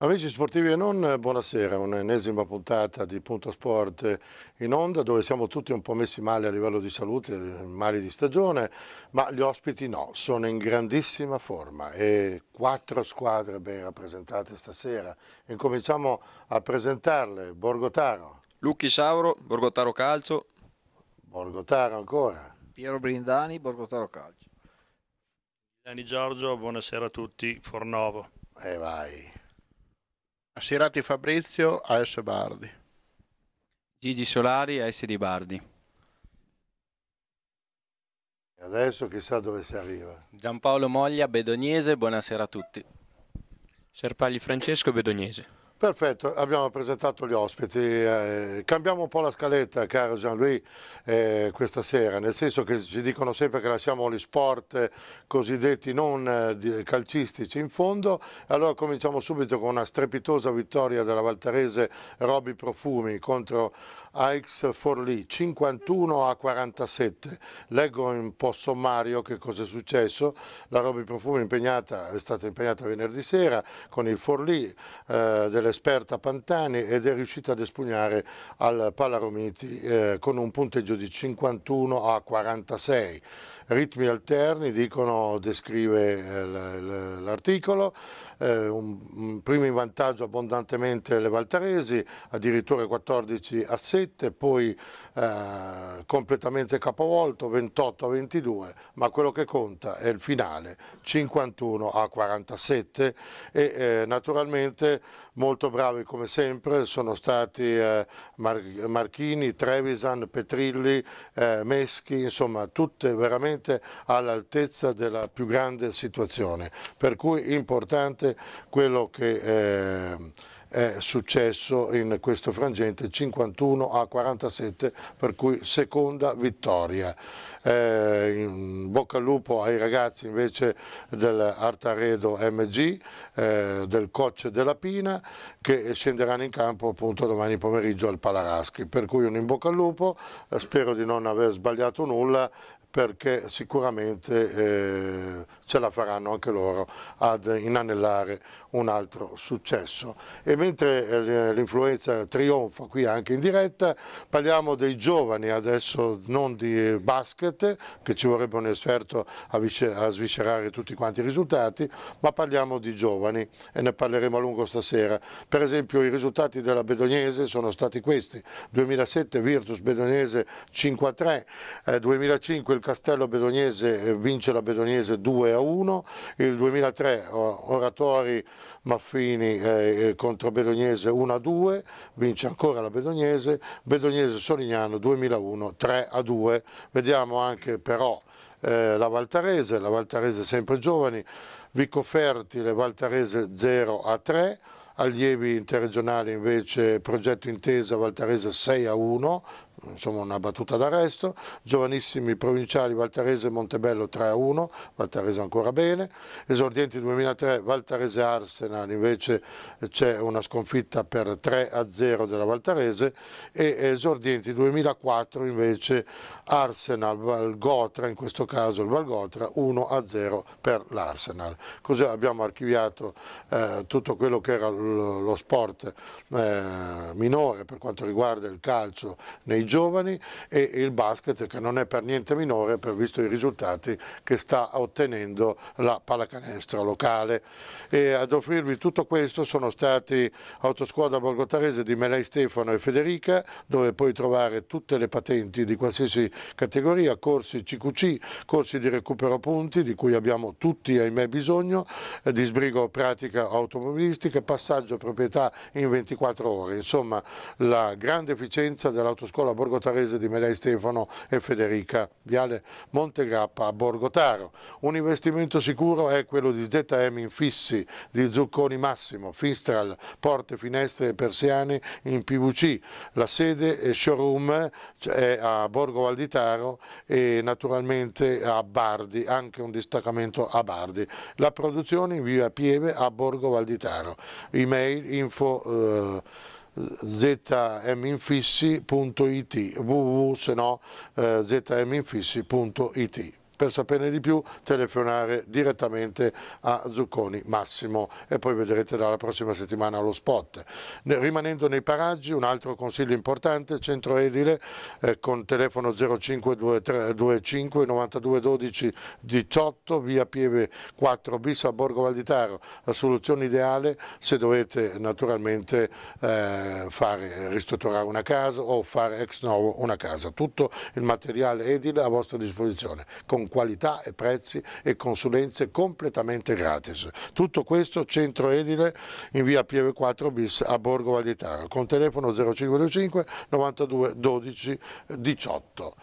Amici sportivi e non, eh, buonasera, un'ennesima puntata di Punto Sport in onda dove siamo tutti un po' messi male a livello di salute, mali di stagione, ma gli ospiti no, sono in grandissima forma e quattro squadre ben rappresentate stasera. Incominciamo a presentarle, Borgotaro. Lucchi Sauro, Borgotaro Calcio. Borgotaro ancora. Piero Brindani, Borgotaro Calcio. Dani Giorgio, buonasera a tutti, Fornovo. E eh, vai. Sirati Fabrizio, AS Bardi. Gigi Solari, AS di Bardi. Adesso chissà dove si arriva. Giampaolo Moglia, Bedognese, buonasera a tutti. Serpagli Francesco, Bedognese. Perfetto, abbiamo presentato gli ospiti, eh, cambiamo un po' la scaletta caro Jean-Louis eh, questa sera, nel senso che ci dicono sempre che lasciamo gli sport cosiddetti non eh, calcistici in fondo, allora cominciamo subito con una strepitosa vittoria della Valtarese Robby Profumi contro Aix Forlì, 51 a 47, leggo un po' sommario che cosa è successo, la Robby Profumi impegnata, è stata impegnata venerdì sera con il Forlì eh, delle l'esperta Pantani ed è riuscita ad espugnare al Palaromiti eh, con un punteggio di 51 a 46 ritmi alterni, dicono, descrive eh, l'articolo, eh, un primo in vantaggio abbondantemente le Valtaresi, addirittura 14 a 7, poi eh, completamente capovolto 28 a 22, ma quello che conta è il finale 51 a 47 e naturalmente molto bravi come sempre sono stati Marchini, Trevisan, Petrilli, Meschi, insomma tutte veramente veramente all'altezza della più grande situazione, per cui importante quello che... Eh, è successo in questo frangente 51 a 47 per cui seconda vittoria. Eh, in bocca al lupo ai ragazzi invece dell'Artaredo MG, eh, del Coce della Pina che scenderanno in campo appunto domani pomeriggio al Palaraschi, per cui un in bocca al lupo, eh, spero di non aver sbagliato nulla perché sicuramente eh, ce la faranno anche loro ad inanellare un altro successo. E mentre eh, l'influenza trionfa qui anche in diretta, parliamo dei giovani adesso, non di basket, che ci vorrebbe un esperto a, a sviscerare tutti quanti i risultati, ma parliamo di giovani e ne parleremo a lungo stasera. Per esempio i risultati della Bedognese sono stati questi, 2007 Virtus Bedognese 5-3, eh, 2005 il Castello Bedognese eh, vince la Bedognese 2 a 1, il 2003 Oratori Maffini eh, eh contro Bedognese 1 a 2, vince ancora la Bedognese, Bedognese Solignano 2001 3 a 2, vediamo anche però eh, la Valtarese, la Valtarese sempre giovani, Vico Fertile Valtarese 0 a 3, allievi interregionali invece progetto intesa Valtarese 6 a 1, insomma una battuta d'arresto, giovanissimi provinciali Valtarese e Montebello 3-1, Valtarese ancora bene, esordienti 2003 Valtarese Arsenal invece c'è una sconfitta per 3-0 della Valtarese e esordienti 2004 invece Arsenal Valgotra, in questo caso il Valgotra 1-0 per l'Arsenal. Così abbiamo archiviato eh, tutto quello che era lo sport eh, minore per quanto riguarda il calcio nei giorni giovani e il basket che non è per niente minore per visto i risultati che sta ottenendo la pallacanestro locale. E ad offrirvi tutto questo sono stati Autosquadra Borgotarese di Melai Stefano e Federica dove puoi trovare tutte le patenti di qualsiasi categoria, corsi CQC, corsi di recupero punti di cui abbiamo tutti ahimè bisogno, eh, di sbrigo pratica automobilistica, passaggio proprietà in 24 ore, insomma la grande efficienza dell'autoscuola Borgo Tarese di Melai Stefano e Federica, Viale Montegappa a Borgo Taro. Un investimento sicuro è quello di ZM Infissi, di Zucconi Massimo, Finstral, porte, finestre e persiane in PVC. La sede e showroom cioè, è a Borgo Valditaro e naturalmente a Bardi, anche un distaccamento a Bardi. La produzione in via Pieve a Borgo Valditaro. Email info... Eh, zminfissi.it www.zminfissi.it per saperne di più telefonare direttamente a Zucconi Massimo e poi vedrete dalla prossima settimana lo spot. Rimanendo nei paraggi un altro consiglio importante, centro edile eh, con telefono 0525 92 12 18 via Pieve 4 bis a Borgo Valditaro, la soluzione ideale se dovete naturalmente eh, fare, eh, ristrutturare una casa o fare ex novo una casa, tutto il materiale edile a vostra disposizione. Con qualità e prezzi e consulenze completamente gratis. Tutto questo centro edile in via Pieve 4 bis a Borgo Valletara con telefono 0525 92 12 18.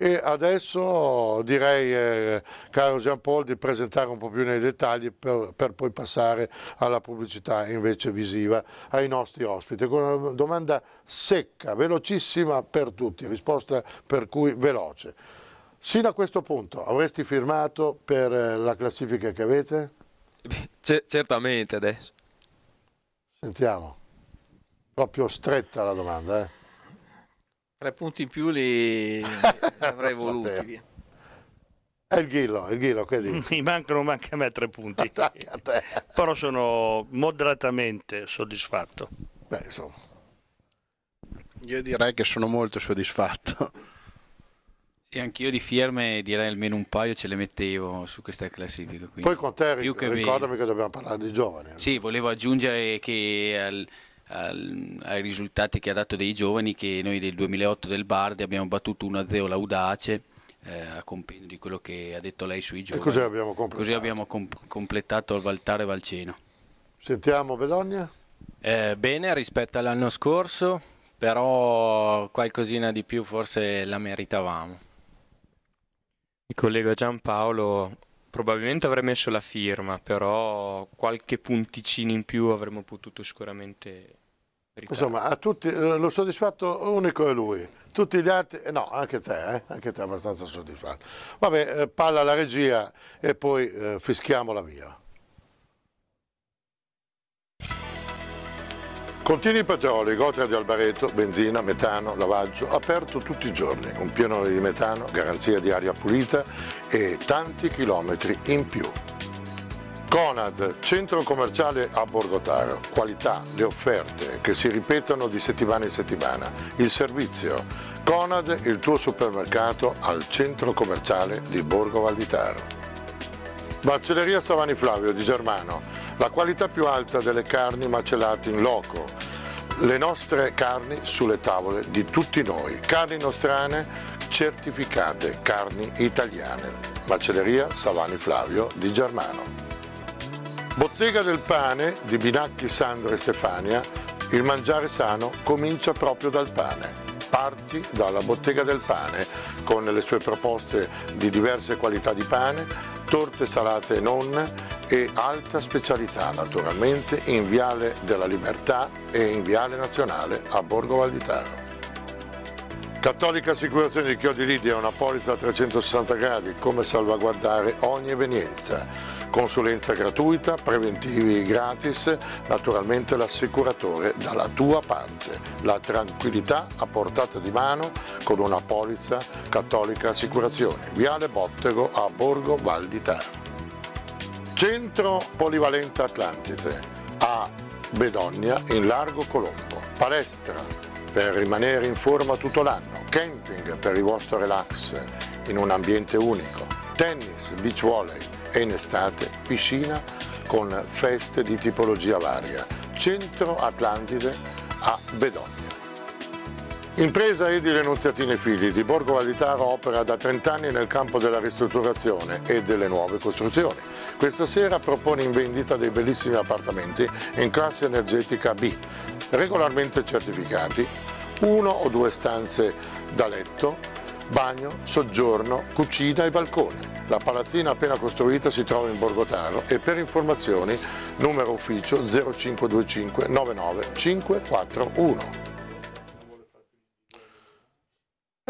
E adesso direi, eh, caro Gian Paul, di presentare un po' più nei dettagli per, per, poi passare alla pubblicità invece visiva ai nostri ospiti. Con una domanda secca, velocissima per tutti, risposta per cui veloce. Sino a questo punto avresti firmato per eh, la classifica che avete? C- certamente adesso. Sentiamo. Proprio stretta la domanda. Eh? Tre punti in più li avrei voluti. È il Ghillo, il Ghillo, che dici? Mi mancano anche a me tre punti. Però sono moderatamente soddisfatto. Beh, insomma. Io direi che sono molto soddisfatto. E anch'io di firme direi almeno un paio ce le mettevo su questa classifica. Quindi. Poi con te ric- che ricordami meno. che dobbiamo parlare di giovani. Sì, volevo aggiungere che al, al, ai risultati che ha dato dei giovani che noi del 2008 del Bardi abbiamo battuto 1-0 l'Audace eh, a compendio di quello che ha detto lei sui giovani. E così abbiamo completato, così abbiamo comp- completato il Valtare e Valceno. Sentiamo Belogna. Eh, bene rispetto all'anno scorso, però qualcosina di più forse la meritavamo. Il collega Giampaolo probabilmente avrei messo la firma, però qualche punticino in più avremmo potuto sicuramente Insomma, a tutti, eh, lo soddisfatto unico è lui, tutti gli altri, eh, no, anche te, eh? anche te abbastanza soddisfatto. Vabbè, eh, palla alla regia e poi eh, fischiamola via. Contiene petrolio, gotra di Albareto, benzina, metano, lavaggio, aperto tutti i giorni, un pianone di metano, garanzia di aria pulita e tanti chilometri in più. Conad, centro commerciale a Borgotaro, qualità, le offerte che si ripetono di settimana in settimana, il servizio. Conad, il tuo supermercato al centro commerciale di Borgo Valditaro. Barcelleria Savani Flavio di Germano, la qualità più alta delle carni macellate in loco, le nostre carni sulle tavole di tutti noi, carni nostrane certificate, carni italiane. Macelleria Savani Flavio di Germano. Bottega del pane di Binacchi, Sandro e Stefania, il mangiare sano comincia proprio dal pane. Parti dalla Bottega del pane con le sue proposte di diverse qualità di pane, torte salate e nonne, e alta specialità naturalmente in Viale della Libertà e in Viale Nazionale a Borgo Valditaro. Cattolica Assicurazione di Chiodi Lidia è una polizza a 360 gradi, come salvaguardare ogni evenienza. Consulenza gratuita, preventivi gratis, naturalmente l'assicuratore dalla tua parte. La tranquillità a portata di mano con una polizza Cattolica Assicurazione. Viale Bottego a Borgo Val di Terra. Centro Polivalente Atlantide a Bedogna in largo Colombo, palestra per rimanere in forma tutto l'anno, camping per il vostro relax in un ambiente unico, tennis, beach volley e in estate piscina con feste di tipologia varia. Centro Atlantide a Bedogna. Impresa Edile Nunziatini Figli di Borgo Valitaro opera da 30 anni nel campo della ristrutturazione e delle nuove costruzioni questa sera propone in vendita dei bellissimi appartamenti in classe energetica B, regolarmente certificati, uno o due stanze da letto, bagno, soggiorno, cucina e balcone. La palazzina appena costruita si trova in Borgotaro e per informazioni numero ufficio 0525 99 541.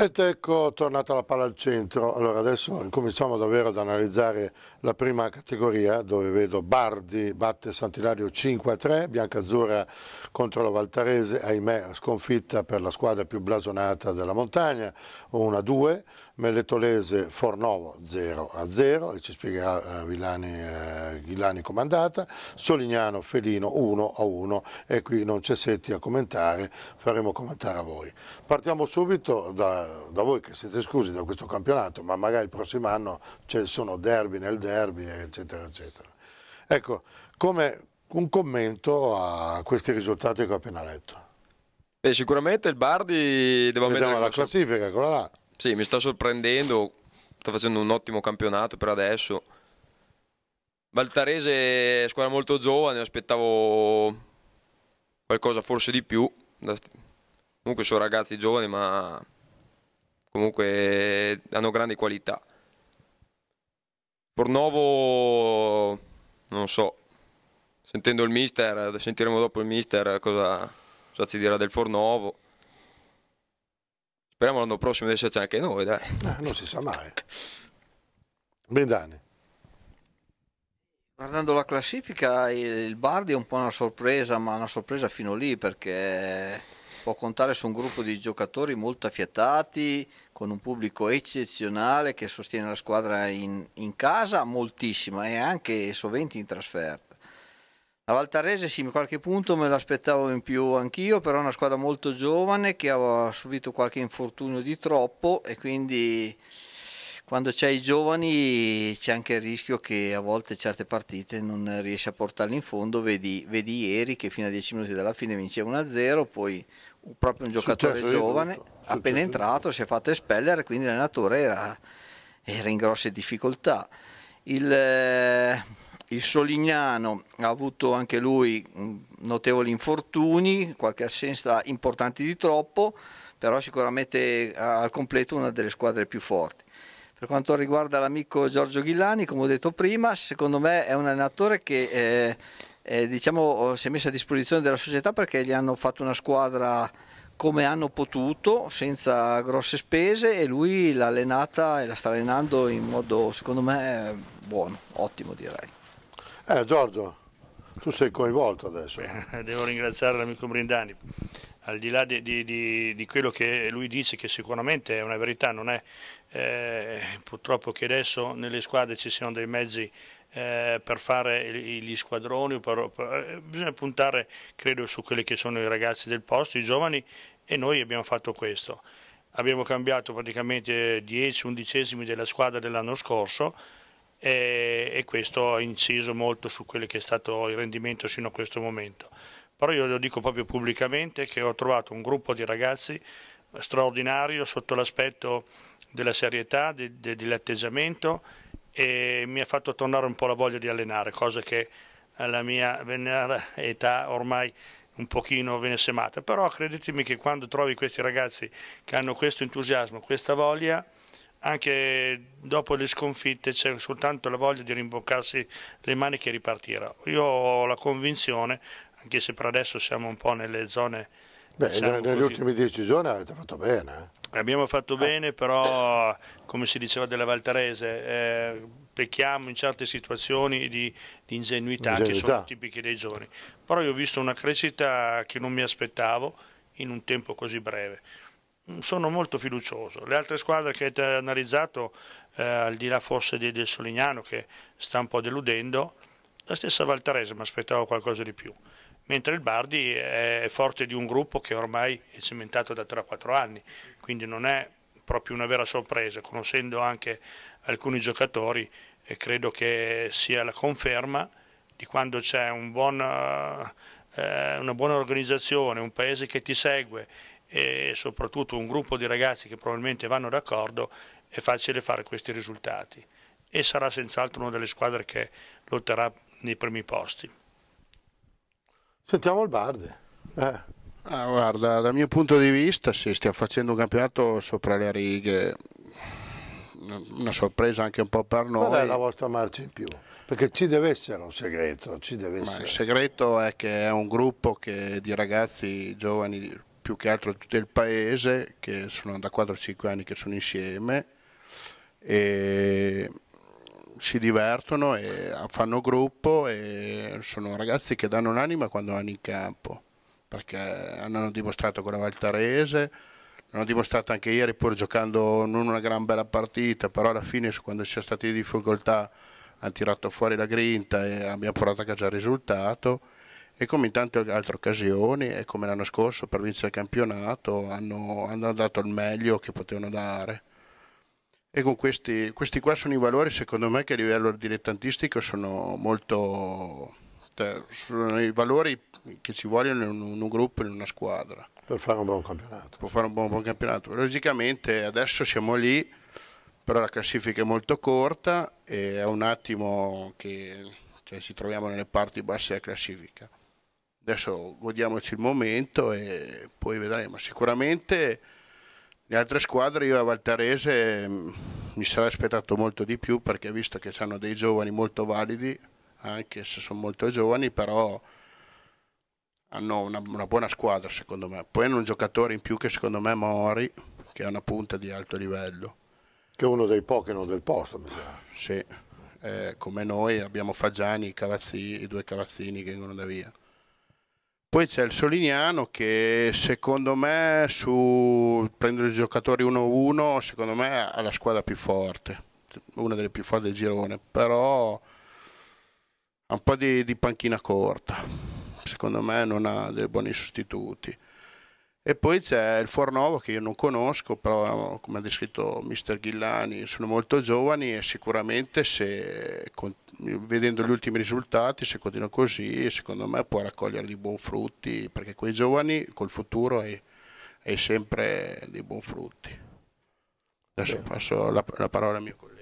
Ed ecco tornata la palla al centro, allora adesso cominciamo davvero ad analizzare la prima categoria dove vedo Bardi batte Santilario 5-3, Biancazzurra contro la Valtarese, ahimè sconfitta per la squadra più blasonata della montagna, 1-2, Melletolese Fornovo 0 a 0 e ci spiegherà eh, Villani, eh, Villani comandata, Solignano Felino 1 a 1 e qui non c'è Setti a commentare, faremo commentare a voi. Partiamo subito da, da voi che siete scusi da questo campionato, ma magari il prossimo anno ci sono derby nel derby eccetera eccetera. Ecco, come un commento a questi risultati che ho appena letto. Beh, sicuramente il Bardi... Devo Vediamo la classifica, quella là. Sì, mi sta sorprendendo, sta facendo un ottimo campionato per adesso. Valtarese è squadra molto giovane, aspettavo qualcosa forse di più. Comunque sono ragazzi giovani, ma comunque hanno grandi qualità. Pornovo, non so, sentendo il mister, sentiremo dopo il mister cosa, cosa ci dirà del Fornovo. Speriamo l'anno prossimo di esserci anche noi, dai. Eh, non si sa mai. Bendane. Guardando la classifica, il Bardi è un po' una sorpresa, ma una sorpresa fino lì perché può contare su un gruppo di giocatori molto affiatati, con un pubblico eccezionale che sostiene la squadra in, in casa moltissima e anche sovente in trasferta. La Valtarese sì, qualche punto me l'aspettavo in più anch'io, però è una squadra molto giovane che ha subito qualche infortunio di troppo e quindi quando c'è i giovani c'è anche il rischio che a volte certe partite non riesci a portarle in fondo, vedi, vedi ieri che fino a 10 minuti dalla fine vinceva 1-0, poi proprio un giocatore Successo giovane appena entrato si è fatto espellere, quindi l'allenatore era, era in grosse difficoltà. Il, eh, il Solignano ha avuto anche lui notevoli infortuni, qualche assenza importante di troppo, però sicuramente al completo una delle squadre più forti. Per quanto riguarda l'amico Giorgio Ghillani, come ho detto prima, secondo me è un allenatore che eh, eh, diciamo, oh, si è messo a disposizione della società perché gli hanno fatto una squadra come hanno potuto, senza grosse spese e lui l'ha allenata e la sta allenando in modo secondo me buono, ottimo direi. Eh, Giorgio, tu sei coinvolto adesso. Beh, devo ringraziare l'amico Brindani. Al di là di, di, di, quello che lui dice, che sicuramente è una verità, non è eh, purtroppo che adesso nelle squadre ci siano dei mezzi eh, per fare gli squadroni, per, per, eh, bisogna puntare credo su quelli che sono i ragazzi del posto, i giovani e noi abbiamo fatto questo abbiamo cambiato praticamente 10 undicesimi della squadra dell'anno scorso e, e questo ha inciso molto su quello che è stato il rendimento fino a questo momento. Però io lo dico proprio pubblicamente che ho trovato un gruppo di ragazzi straordinario sotto l'aspetto della serietà, de, de, dell'atteggiamento e mi ha fatto tornare un po' la voglia di allenare, cosa che alla mia età ormai un pochino viene semata, però credetemi che quando trovi questi ragazzi che hanno questo entusiasmo, questa voglia, anche dopo le sconfitte c'è soltanto la voglia di rimboccarsi le maniche e ripartire. Io ho la convinzione, anche se per adesso siamo un po' nelle zone... Beh, diciamo nelle così, ultime dieci giorni avete fatto bene. Eh. Abbiamo fatto ah. bene, però come si diceva della Valtarese, eh, pecchiamo in certe situazioni di, di ingenuità, ingenuità che sono tipiche dei giorni. Però io ho visto una crescita che non mi aspettavo in un tempo così breve. Mm, sono molto fiducioso. Le altre squadre che avete analizzato, eh, al di là forse di, del Solignano che sta un po' deludendo, la stessa Valtarese mi aspettavo qualcosa di più, mentre il Bardi è forte di un gruppo che ormai è cementato da 3-4 anni, quindi non è proprio una vera sorpresa, conoscendo anche alcuni giocatori e credo che sia la conferma di quando c'è un buon, eh, una buona organizzazione, un paese che ti segue, e soprattutto un gruppo di ragazzi che probabilmente vanno d'accordo, è facile fare questi risultati e sarà senz'altro una delle squadre che lotterà nei primi posti. Sentiamo il Barde. Eh. Ah, guarda, dal mio punto di vista se stiamo facendo un campionato sopra le righe, una sorpresa anche un po' per noi. Qual è la vostra marcia in più? Perché ci deve essere un segreto. Deve essere. Il segreto è che è un gruppo che, di ragazzi giovani più che altro di tutto il paese, che sono da 4-5 anni che sono insieme e si divertono e fanno gruppo e sono ragazzi che danno un'anima quando vanno in campo, perché hanno dimostrato con la Valtarese, l'hanno dimostrato anche ieri pur giocando non una gran bella partita, però alla fine quando ci sono state difficoltà hanno tirato fuori la grinta e abbiamo portato a casa il risultato e come in tante altre occasioni e come l'anno scorso per vincere il campionato hanno, hanno dato il meglio che potevano dare e con questi, questi qua sono i valori secondo me che a livello dilettantistico sono molto sono i valori che ci vogliono in un, in un gruppo, in una squadra per fare un buon campionato per fare un buon, buon campionato logicamente adesso siamo lì però la classifica è molto corta e è un attimo che cioè, ci troviamo nelle parti basse della classifica Adesso godiamoci il momento e poi vedremo. Sicuramente le altre squadre, io a Valtarese mm, mi sarei aspettato molto di più perché visto che hanno dei giovani molto validi, anche se sono molto giovani, però hanno una, una buona squadra secondo me. Poi hanno un giocatore in più che secondo me è Mori, che è una punta di alto livello. Che è uno dei pochi non del posto, mi sa. Sì, eh, come noi abbiamo Fagiani, Cavazzini, i due Cavazzini che vengono da via poi c'è il Solignano che secondo me su prendere i giocatori 1-1 secondo me è la squadra più forte, una delle più forti del girone, però ha un po' di, di panchina corta, secondo me non ha dei buoni sostituti. E poi c'è il Fornovo che io non conosco, però come ha descritto mister Ghillani sono molto giovani e sicuramente se, vedendo gli ultimi risultati, se continua così, secondo me può raccogliere dei buoni frutti, perché quei giovani col futuro hai, hai sempre dei buoni frutti. Adesso Bene. passo la, la parola al mio collega.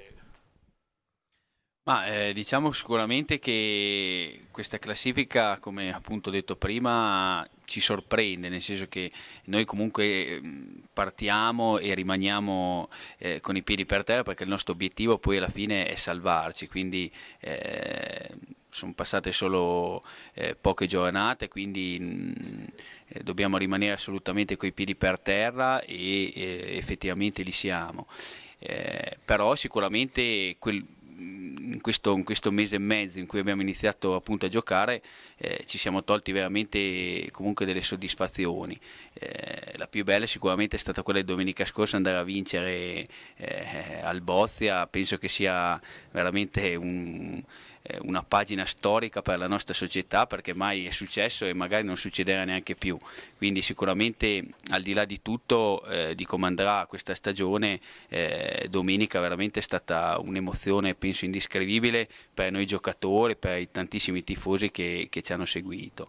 Ma eh, diciamo sicuramente che questa classifica, come appunto detto prima, ci sorprende, nel senso che noi comunque ehm, partiamo e rimaniamo eh, con i piedi per terra perché il nostro obiettivo poi alla fine è salvarci, quindi eh, sono passate solo eh, poche giornate, quindi mh, mm, eh, dobbiamo rimanere assolutamente con i piedi per terra e eh, effettivamente li siamo. però sicuramente quel, Mm, in questo, in questo, mese e mezzo in cui abbiamo iniziato appunto a giocare eh, ci siamo tolti veramente comunque delle soddisfazioni. Eh, la più bella sicuramente è stata quella di domenica scorsa andare a vincere eh, al Bozia, penso che sia veramente un eh, una pagina storica per la nostra società perché mai è successo e magari non succederà neanche più. Quindi sicuramente al di là di tutto eh, di come andrà questa stagione, eh, domenica veramente è stata un'emozione penso indescrivibile per noi giocatori, per i tantissimi tifosi che, che ci hanno seguito.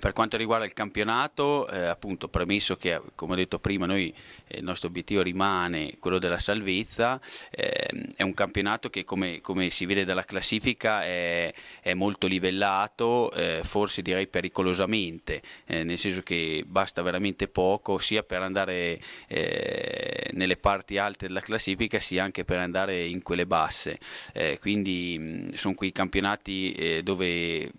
Per quanto riguarda il campionato, eh, appunto premesso che come ho detto prima noi, eh, il nostro obiettivo rimane quello della salvezza, eh, è un campionato che come, come, si vede dalla classifica è, è molto livellato, eh, forse direi pericolosamente, eh, nel senso che basta veramente poco sia per andare eh, nelle parti alte della classifica sia anche per andare in quelle basse, quindi sono quei campionati dove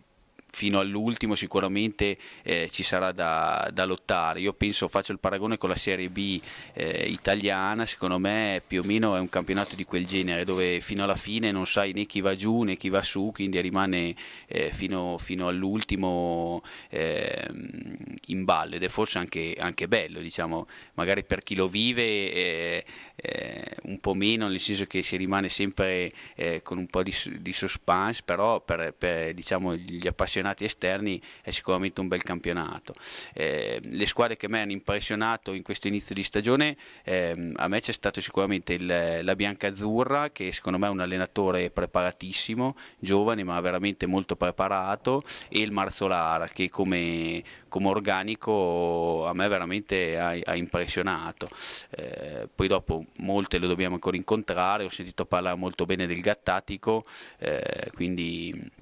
fino all'ultimo sicuramente eh, ci sarà da, da, lottare. Io penso, faccio il paragone con la Serie B eh, italiana, secondo me più o meno è un campionato di quel genere dove fino alla fine non sai né chi va giù né chi va su, quindi rimane eh, fino, fino, all'ultimo ehm, in ballo ed è forse anche, anche, bello, diciamo, magari per chi lo vive eh, eh, un po' meno, nel senso che si rimane sempre eh, con un po' di, di suspense, però per, per diciamo, gli appassionati campionati esterni è sicuramente un bel campionato. Eh, le squadre che mi hanno impressionato in questo inizio di stagione, ehm, a me c'è stato sicuramente il, la Bianca Azzurra che secondo me è un allenatore preparatissimo, giovane ma veramente molto preparato e il Marzolara che come, come organico a me veramente ha, ha impressionato. Eh, poi dopo molte le dobbiamo ancora incontrare, ho sentito parlare molto bene del Gattatico, eh, quindi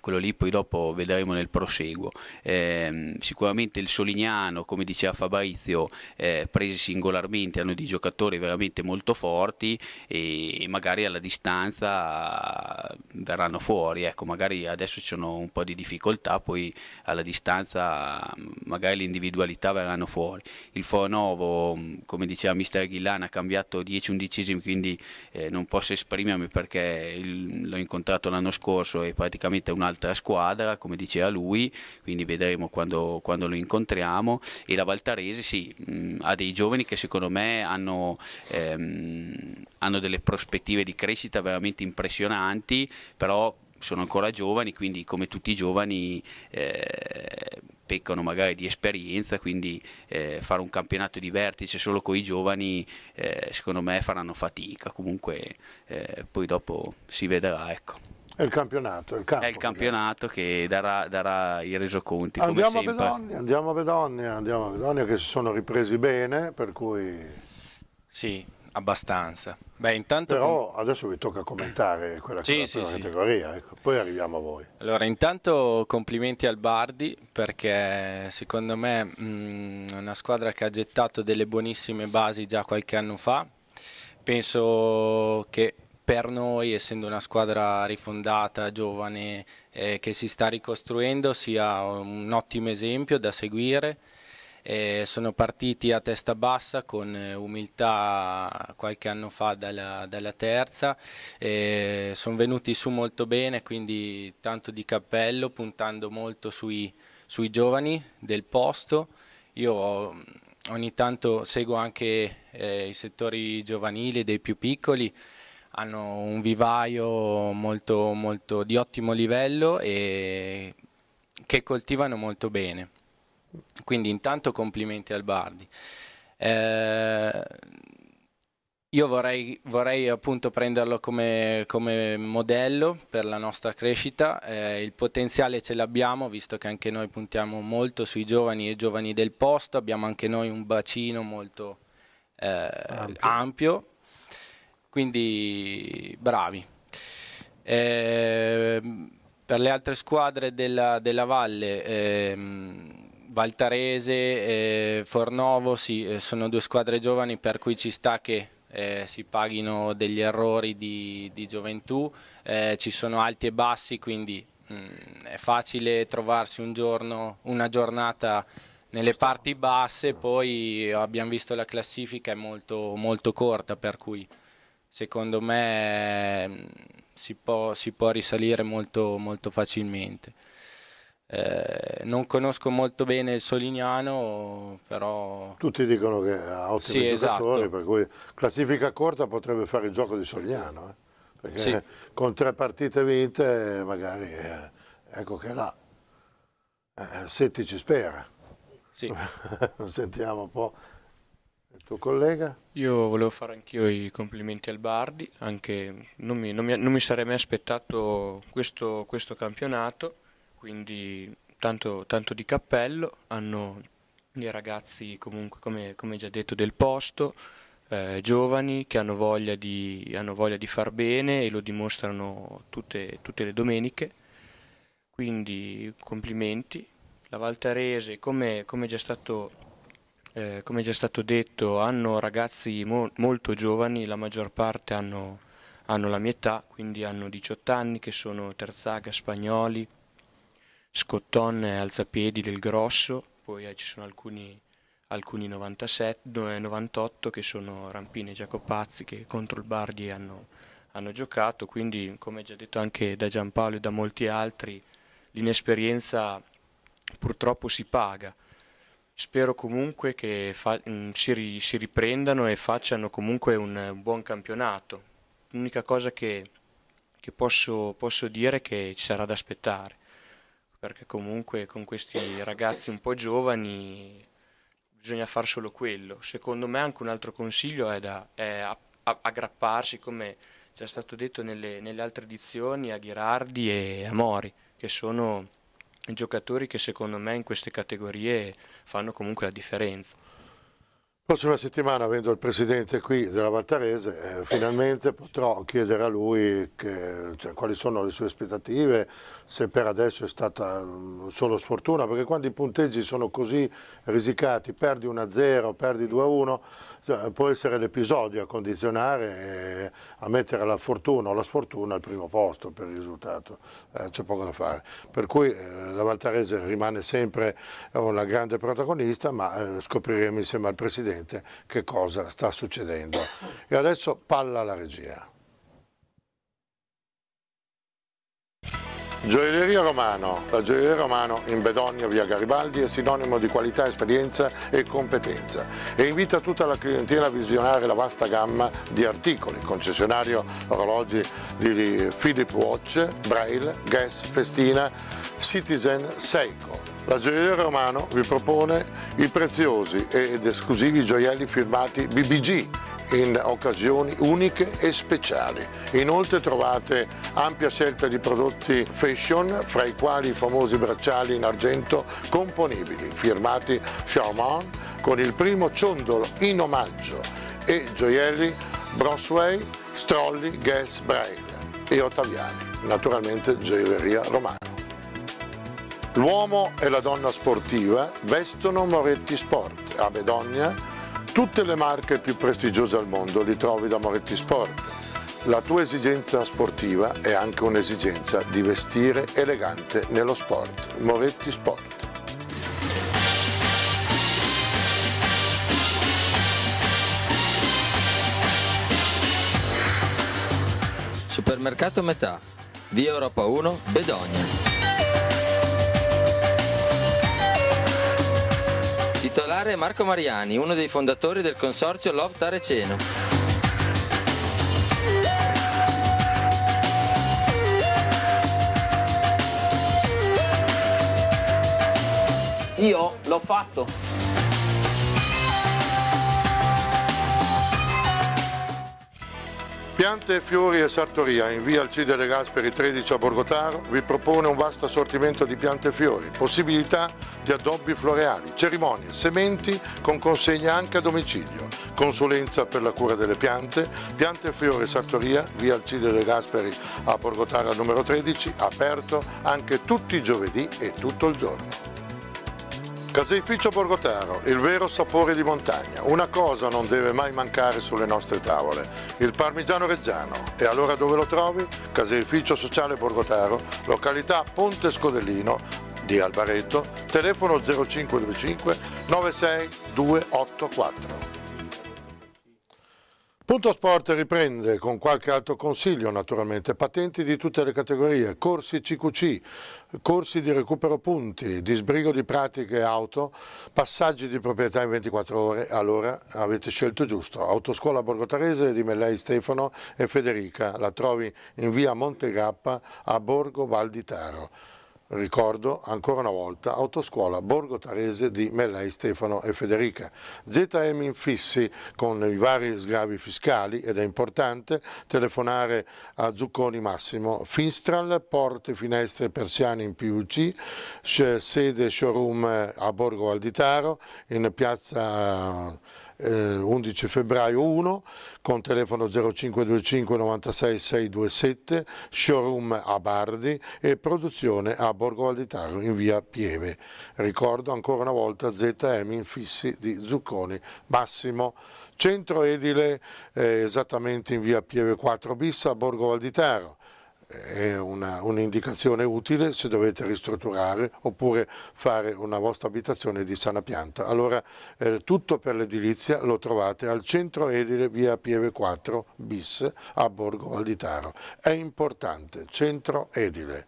quello lì poi dopo vedremo nel proseguo. Eh, sicuramente il Solignano, come diceva Fabrizio, eh, presi singolarmente hanno dei giocatori veramente molto forti e, e magari alla distanza eh, verranno fuori, ecco, magari adesso ci sono un po' di difficoltà, poi alla distanza mm, magari le individualità verranno fuori. Il Fonovo, mm, come diceva mister Ghillana, ha cambiato 10 undicesimi, quindi eh, non posso esprimermi perché il, l'ho incontrato l'anno scorso e praticamente è un un'altra squadra, come diceva lui, quindi vedremo quando, quando lo incontriamo. E la Valtarese sì, mh, mm, ha dei giovani che secondo me hanno, ehm, hanno delle prospettive di crescita veramente impressionanti, però sono ancora giovani, quindi come tutti i giovani eh, peccano magari di esperienza, quindi eh, fare un campionato di vertice solo con i giovani eh, secondo me faranno fatica, comunque eh, poi dopo si vedrà. Ecco. È il campionato, è il, campo, è il campionato che darà, darà i resoconti. Andiamo a, Bedonia, andiamo, a Bedonia, andiamo a Bedonia che si sono ripresi bene, per cui... Sì, abbastanza. Beh, intanto Però adesso vi tocca commentare quella sì, sì, sì. categoria, ecco. poi arriviamo a voi. Allora, intanto complimenti al Bardi perché secondo me mh, mm, è una squadra che ha gettato delle buonissime basi già qualche anno fa. Penso che per noi, essendo una squadra rifondata, giovane, eh, che si sta ricostruendo, sia un ottimo esempio da seguire. Eh, sono partiti a testa bassa con eh, umiltà qualche anno fa dalla, dalla terza, eh, sono venuti su molto bene, quindi tanto di cappello, puntando molto sui, sui giovani del posto. Io mm, ogni tanto seguo anche eh, i settori giovanili dei più piccoli hanno un vivaio molto, molto di ottimo livello e che coltivano molto bene. Quindi intanto complimenti al Bardi. Eh, io vorrei, vorrei, appunto prenderlo come, come, modello per la nostra crescita, eh, il potenziale ce l'abbiamo visto che anche noi puntiamo molto sui giovani e giovani del posto, abbiamo anche noi un bacino molto eh, ampio. ampio quindi bravi. Eh, per le altre squadre della, della Valle, eh, Valtarese e Fornovo sì, eh, sono due squadre giovani per cui ci sta che eh, si paghino degli errori di, di gioventù, eh, ci sono alti e bassi quindi mh, mm, è facile trovarsi un giorno, una giornata nelle parti basse, poi abbiamo visto la classifica è molto, molto corta per cui secondo me mm, si può, si può risalire molto, molto facilmente. Eh, non conosco molto bene il Solignano, però... Tutti dicono che ha ottimi sì, giocatori, esatto. per cui classifica corta potrebbe fare il gioco di Solignano, eh? perché sì. con tre partite vinte magari eh, ecco che là. Eh, Setti ci spera. Sì. Sentiamo un po' Tuo collega? Io volevo fare anch'io i complimenti al Bardi, anche non mi, non mi, non mi sarei mai aspettato questo, questo campionato, quindi tanto, tanto, di cappello, hanno dei ragazzi comunque come, come già detto del posto, eh, giovani che hanno voglia, di, hanno voglia, di, far bene e lo dimostrano tutte, tutte le domeniche, quindi complimenti. La Valtarese, come, come già stato eh, come già stato detto, hanno ragazzi mo molto giovani, la maggior parte hanno, hanno, la mia età, quindi hanno 18 anni, che sono Terzaga, Spagnoli, Scotton, Alzapiedi, Del Grosso, poi eh, ci sono alcuni, alcuni 97, 98 eh, che sono Rampini e Giacopazzi che contro il Bardi hanno, hanno giocato, quindi come già detto anche da Giampaolo e da molti altri, l'inesperienza purtroppo si paga. Spero comunque che fa- mm, si, ri- si, riprendano e facciano comunque un buon campionato. L'unica cosa che, che posso, posso dire è che ci sarà da aspettare, perché comunque con questi ragazzi un po' giovani bisogna fare solo quello. Secondo me anche un altro consiglio è, da, è a, a, aggrapparsi, come già stato detto nelle, nelle altre edizioni, a Ghirardi e a Mori, che sono giocatori che secondo me in queste categorie fanno comunque la differenza. La prossima settimana, avendo il presidente qui della Valtarese, eh, finalmente potrò chiedere a lui che, cioè, quali sono le sue aspettative, se per adesso è stata mm, solo sfortuna, perché quando i punteggi sono così risicati, perdi 1-0, perdi 2-1, cioè, può essere l'episodio a condizionare, eh, a mettere la fortuna o la sfortuna al primo posto per il risultato, eh, c'è poco da fare. Per cui eh, la Valtarese rimane sempre una grande protagonista, ma eh, scopriremo insieme al Presidente che cosa sta succedendo. E adesso palla alla regia. Gioielleria Romano. La gioielleria Romano in Bedogno via Garibaldi è sinonimo di qualità, esperienza e competenza e invita tutta la clientela a visionare la vasta gamma di articoli, concessionario orologi di Philip Watch, Braille, Guess, Festina, Citizen, Seiko. La gioielleria Romano vi propone i preziosi ed esclusivi gioielli firmati BBG in occasioni uniche e speciali. Inoltre trovate ampia scelta di prodotti fashion, fra i quali i famosi bracciali in argento componibili, firmati Charmant, con il primo ciondolo in omaggio e gioielli Brosway, Strolli, Guess, Braille e Ottaviani, naturalmente gioielleria romana. L'uomo e la donna sportiva vestono Moretti Sport a Bedogna Tutte le marche più prestigiose al mondo li trovi da Moretti Sport. La tua esigenza sportiva è anche un'esigenza di vestire elegante nello sport. Moretti Sport. Supermercato Metà, Via Europa 1, Bedogna. Titolare è Marco Mariani, uno dei fondatori del consorzio Loft Areceno. Io l'ho fatto. Piante, Fiori e Sartoria in via Alcide De Gasperi 13 a Borgotaro vi propone un vasto assortimento di piante e fiori, possibilità di addobbi floreali, cerimonie, sementi con consegna anche a domicilio, consulenza per la cura delle piante, Piante, Fiori e Sartoria, via Alcide De Gasperi a Borgotaro numero 13, aperto anche tutti i giovedì e tutto il giorno. Caseificio Borgotaro, il vero sapore di montagna. Una cosa non deve mai mancare sulle nostre tavole, il parmigiano reggiano. E allora dove lo trovi? Caseificio Sociale Borgotaro, località Ponte Scodellino di Albaretto, telefono 0525 96284. Punto Sport riprende con qualche altro consiglio naturalmente, patenti di tutte le categorie, corsi CQC, corsi di recupero punti, disbrigo di pratiche auto, passaggi di proprietà in 24 ore, allora avete scelto giusto. Autoscuola Borgo Tarese di Mellei Stefano e Federica, la trovi in via Montegappa a Borgo Val di Taro. Ricordo ancora una volta Autoscuola Borgo Tarese di Mellai Stefano e Federica. ZM infissi con i vari sgravi fiscali ed è importante telefonare a Zucconi Massimo. Finstral, porte, finestre, persiane in PVC, sede showroom eh, a Borgo Valditaro in piazza eh, 11 febbraio 1 con telefono 0525 96 627, showroom a Bardi e produzione a Borgo Valditaro in via Pieve. Ricordo ancora una volta ZM Infissi di Zucconi Massimo. Centro edile eh, esattamente in via Pieve 4 bis a Borgo Valditaro è un'indicazione utile se dovete ristrutturare oppure fare una vostra abitazione di sana pianta. Allora eh, tutto per l'edilizia lo trovate al centro edile via Pieve 4 bis a Borgo Valditaro. È importante, centro edile.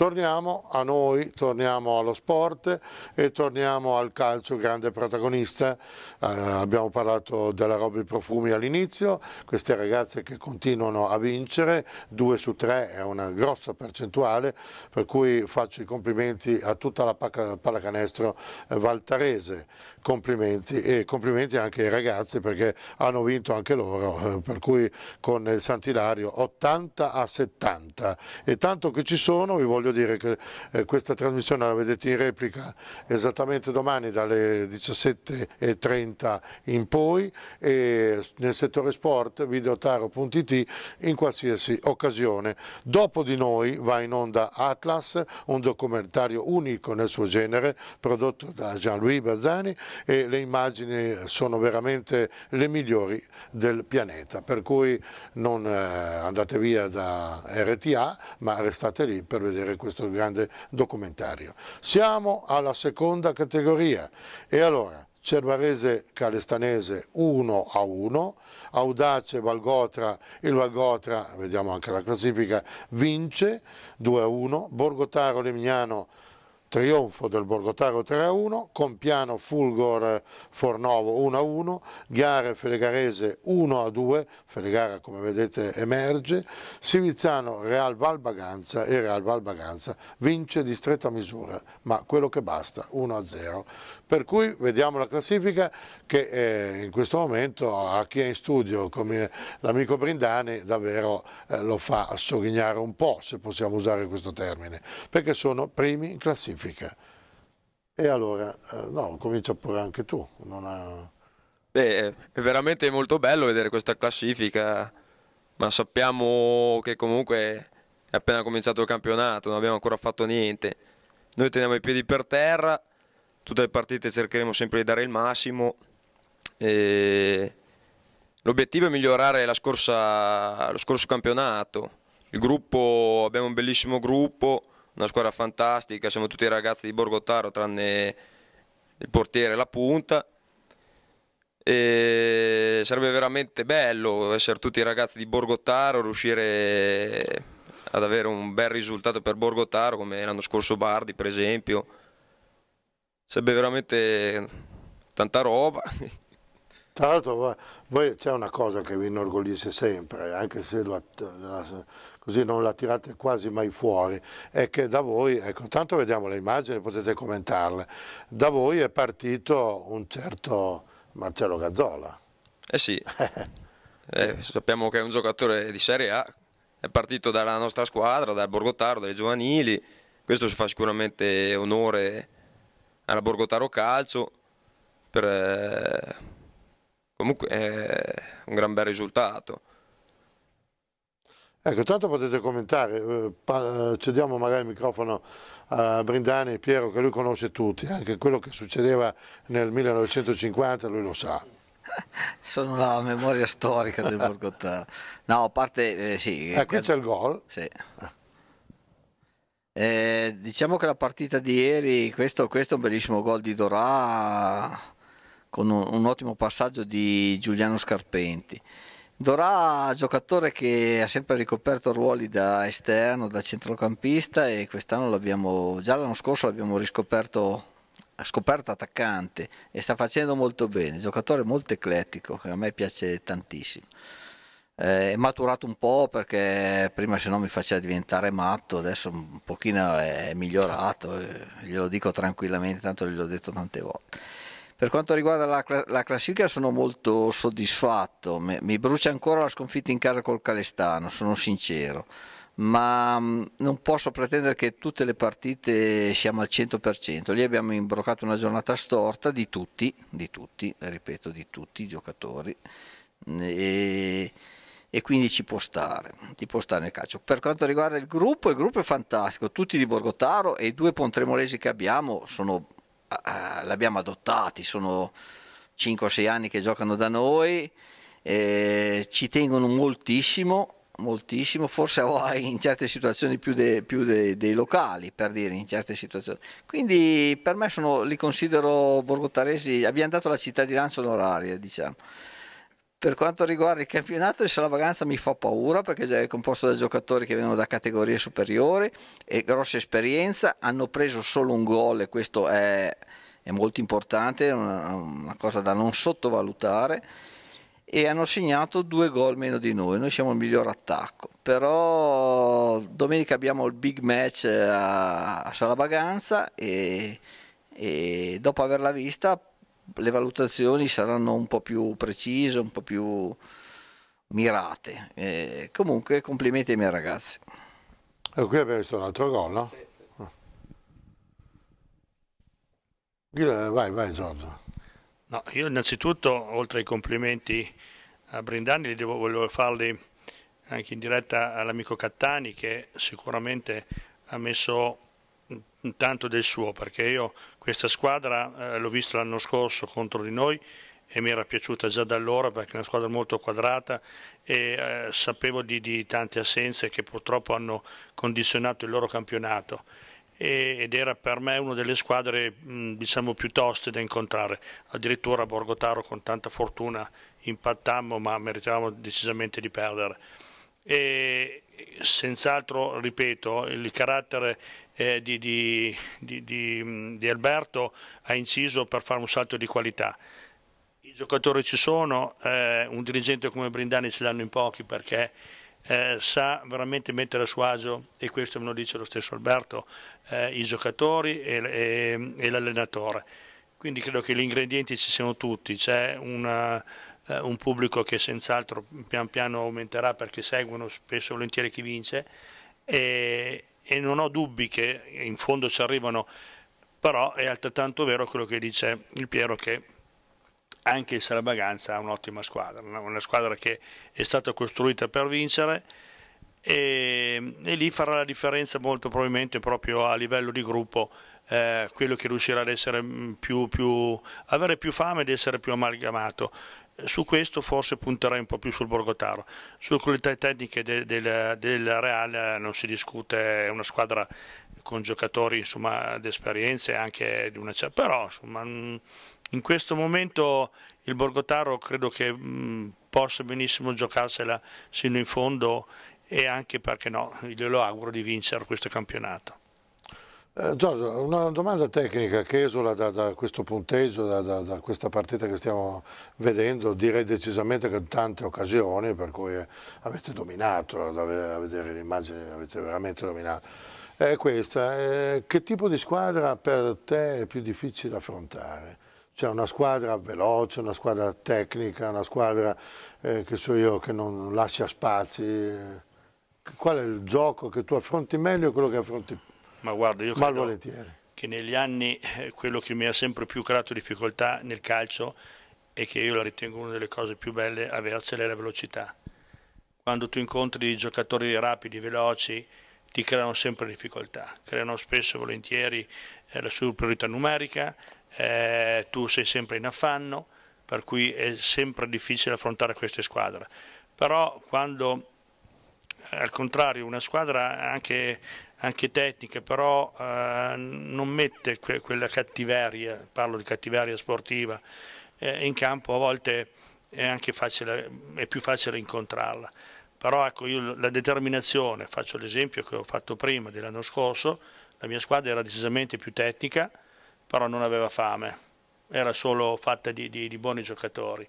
Torniamo a noi, torniamo allo sport e torniamo al calcio grande protagonista. Eh, abbiamo parlato della Robby Profumi all'inizio, queste ragazze che continuano a vincere, 2 su 3 è una grossa percentuale, per cui faccio i complimenti a tutta la pallacanestro eh, valtarese. Complimenti e complimenti anche ai ragazzi perché hanno vinto anche loro, eh, per cui con il Sant'Ilario 80 a 70 e tanto che ci sono vi voglio voglio dire che eh, questa trasmissione la vedete in replica esattamente domani dalle 17.30 in poi e nel settore sport videotaro.it in qualsiasi occasione. Dopo di noi va in onda Atlas, un documentario unico nel suo genere prodotto da Jean-Louis Bazzani e le immagini sono veramente le migliori del pianeta, per cui non eh, andate via da RTA ma restate lì per vedere vedere questo grande documentario. Siamo alla seconda categoria e allora Cervarese Calestanese 1 a 1, Audace Valgotra, il Valgotra, vediamo anche la classifica, vince 2 a 1, Borgotaro Lemignano trionfo del Borgotaro 3-1, Compiano Fulgor Fornovo 1-1, Gare Felegarese 1-2, Felegara come vedete emerge, Sivizzano Real Valbaganza e Real Valbaganza vince di stretta misura, ma quello che basta 1-0 per cui vediamo la classifica che eh, in questo momento a chi è in studio come l'amico Brindani davvero eh, lo fa sogghignare un po' se possiamo usare questo termine perché sono primi in classifica e allora eh, no, comincia pure anche tu ha... Beh, è veramente molto bello vedere questa classifica ma sappiamo che comunque è appena cominciato il campionato, non abbiamo ancora fatto niente. Noi teniamo i piedi per terra, tutte le partite cercheremo sempre di dare il massimo. l'obiettivo è migliorare scorsa, lo scorso campionato. Gruppo, abbiamo un bellissimo gruppo, una squadra fantastica, siamo tutti ragazzi di Borgotaro tranne il portiere e la punta. E sarebbe veramente bello essere tutti ragazzi di Borgotaro, riuscire ad avere un bel risultato per Borgotaro come l'anno scorso Bardi per esempio sarebbe veramente tanta roba. Tra l'altro voi c'è una cosa che vi inorgoglisce sempre, anche se lo, così non la tirate quasi mai fuori, è che da voi, ecco, tanto vediamo le immagini, potete commentarle, da voi è partito un certo Marcello Gazzola. Eh sì, eh, sappiamo che è un giocatore di Serie A, è partito dalla nostra squadra, dal Borgotardo, dai giovanili, questo ci fa sicuramente onore alla Borgotaro Calcio per eh, comunque eh, un gran bel risultato. Ecco, intanto potete commentare, eh, cediamo magari il microfono a Brindani e Piero che lui conosce tutti, anche quello che succedeva nel 1950 lui lo sa. Sono la memoria storica del Borgotà. No, a parte eh, sì. Eh, qui c'è il gol. Sì. Ah. Eh, diciamo che la partita di ieri, questo, questo è un bellissimo gol di Dorà con un, un ottimo passaggio di Giuliano Scarpenti. Dorà, giocatore che ha sempre ricoperto ruoli da esterno, da centrocampista e quest'anno l'abbiamo, già l'anno scorso l'abbiamo riscoperto, scoperto attaccante e sta facendo molto bene, giocatore molto eclettico che a me piace tantissimo. Eh, è maturato un po' perché prima se no mi faceva diventare matto, adesso un pochino è migliorato, eh, glielo dico tranquillamente, tanto gliel'ho detto tante volte. Per quanto riguarda la, la classifica sono molto soddisfatto, mi, mi brucia ancora la sconfitta in casa col Calestano, sono sincero, ma mm, non posso pretendere che tutte le partite siamo al 100%, lì abbiamo imbroccato una giornata storta di tutti, di tutti, ripeto, di tutti i giocatori. E e quindi ci può stare, ci può stare nel calcio. Per quanto riguarda il gruppo, il gruppo è fantastico, tutti di Borgotaro e i due pontremolesi che abbiamo sono, eh, li abbiamo adottati, sono 5-6 anni che giocano da noi, eh, ci tengono moltissimo, moltissimo, forse in certe situazioni più, de, più de, dei locali, per dire, in certe situazioni. Quindi per me sono, li considero borgotaresi, abbiamo dato la cittadinanza onoraria, diciamo. Per quanto riguarda il campionato, il Salabaganza mi fa paura perché è composto da giocatori che vengono da categorie superiori e grossa esperienza. Hanno preso solo un gol e questo è, è molto importante, una, una cosa da non sottovalutare e hanno segnato due gol meno di noi, noi siamo il miglior attacco, però domenica abbiamo il big match eh, a, a Salabaganza e, e dopo averla vista le valutazioni saranno un po' più precise, un po' più mirate. E comunque complimenti ai miei ragazzi. E ecco, qui abbiamo visto un altro gol, no? Sì. Vai, vai Giorgio. No, io innanzitutto, oltre ai complimenti a Brindani, li devo, volevo farli anche in diretta all'amico Cattani che sicuramente ha messo tanto del suo perché io questa squadra eh, l'ho vista l'anno scorso contro di noi e mi era piaciuta già da allora perché è una squadra molto quadrata e eh, sapevo di, di, tante assenze che purtroppo hanno condizionato il loro campionato e, ed era per me una delle squadre mh, diciamo più toste da incontrare addirittura a Borgotaro con tanta fortuna impattammo ma meritavamo decisamente di perdere e senz'altro ripeto il carattere eh, di, di, di, mm, di Alberto ha inciso per fare un salto di qualità. I giocatori ci sono, eh, un dirigente come Brindani ce l'hanno in pochi perché eh, sa veramente mettere a suo agio, e questo me lo dice lo stesso Alberto, eh, i giocatori e, e, e l'allenatore. Quindi credo che gli ingredienti ci siano tutti, c'è una, eh, un pubblico che senz'altro pian piano aumenterà perché seguono spesso e volentieri chi vince e, e non ho dubbi che in fondo ci arrivano, però è altrettanto vero quello che dice il Piero che anche il Sarabaganza ha un'ottima squadra, una squadra che è stata costruita per vincere e, e lì farà la differenza molto probabilmente proprio a livello di gruppo eh, quello che riuscirà ad essere mm, più, più, avere più fame ed essere più amalgamato su questo forse punterei un po' più sul Borgotaro. Sulle qualità tecniche del, del, del Real non si discute, è una squadra con giocatori insomma d'esperienza e anche di una certa, però insomma in questo momento il Borgotaro credo che mh, possa benissimo giocarsela sino in fondo e anche perché no, glielo auguro di vincere questo campionato. Eh, Giorgio, una domanda tecnica che esula da, da questo punteggio, da, da, da, questa partita che stiamo vedendo, direi decisamente che tante occasioni per cui eh, avete dominato, da vedere l'immagine avete veramente dominato, è questa, eh, che tipo di squadra per te è più difficile affrontare? Cioè una squadra veloce, una squadra tecnica, una squadra eh, che so io che non lascia spazi, qual è il gioco che tu affronti meglio e quello che affronti più? Ma guarda, io credo che negli anni eh, quello che mi ha sempre più creato difficoltà nel calcio e che io la ritengo una delle cose più belle avercela è la velocità. Quando tu incontri giocatori rapidi, veloci, ti creano sempre difficoltà, creano spesso e volentieri eh, la superiorità numerica, eh, tu sei sempre in affanno, per cui è sempre difficile affrontare queste squadre. Però quando al contrario una squadra anche anche tecniche, però eh, non mette que quella cattiveria, parlo di cattiveria sportiva, eh, in campo a volte è anche facile, è più facile incontrarla. Però ecco, io la determinazione, faccio l'esempio che ho fatto prima dell'anno scorso, la mia squadra era decisamente più tecnica, però non aveva fame, era solo fatta di, di, di buoni giocatori.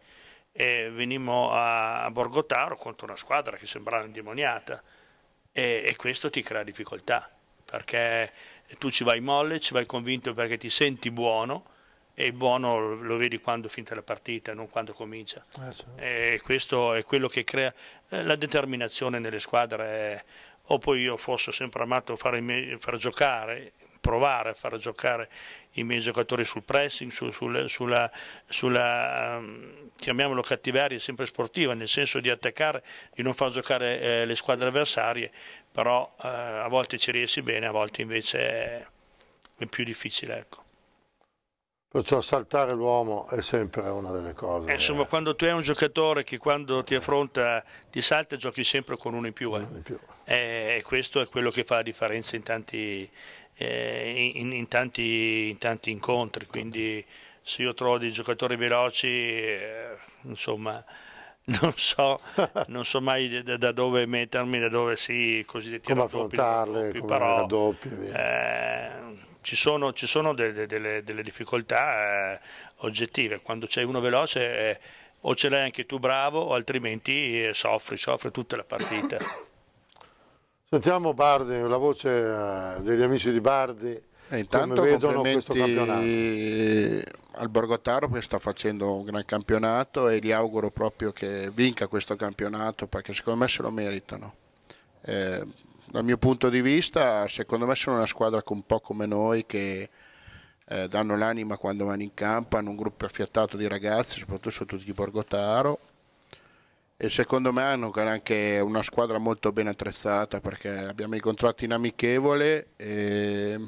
E venimmo a, a Borgotaro contro una squadra che sembrava indemoniata e, e questo ti crea difficoltà perché tu ci vai molle, ci vai convinto perché ti senti buono e buono lo vedi quando finta la partita, non quando comincia. Ah, certo. E questo è quello che crea eh, la determinazione nelle squadre. Eh, o poi io fosse sempre amato fare, far giocare provare a far giocare i miei giocatori sul pressing, su, sulla, sulla, sulla, ehm, chiamiamolo cattiveria sempre sportiva, nel senso di attaccare, di non far giocare eh, le squadre avversarie, però eh, a volte ci riesci bene, a volte invece è più difficile. Ecco. Perciò saltare l'uomo è sempre una delle cose. Eh, insomma, quando tu hai un giocatore che quando ti affronta ti salta, giochi sempre con uno in più. Eh. Uno in più. Eh, e questo è quello che fa la differenza in tanti, eh, in, in, tanti, in, tanti, incontri, quindi se io trovo dei giocatori veloci, eh, insomma, non so, non so, mai da, da, dove mettermi, da dove si cosiddetti come raddoppi, affrontarle, come però, raddoppi, eh, ci sono, ci sono delle, delle, delle difficoltà eh, oggettive, quando c'è uno veloce eh, o ce l'hai anche tu bravo o altrimenti eh, soffri, soffri tutta la partita. Sentiamo Bardi, la voce eh, degli amici di Bardi. Eh, e intanto vedono questo campionato. al Borgotaro che sta facendo un gran campionato e gli auguro proprio che vinca questo campionato perché secondo me se lo meritano. Eh, dal mio punto di vista secondo me sono una squadra un po' come noi che eh, danno l'anima quando vanno in campo, hanno un gruppo affiattato di ragazzi, soprattutto sono tutti di Borgotaro e secondo me hanno anche una squadra molto ben attrezzata perché abbiamo i contratti in amichevole e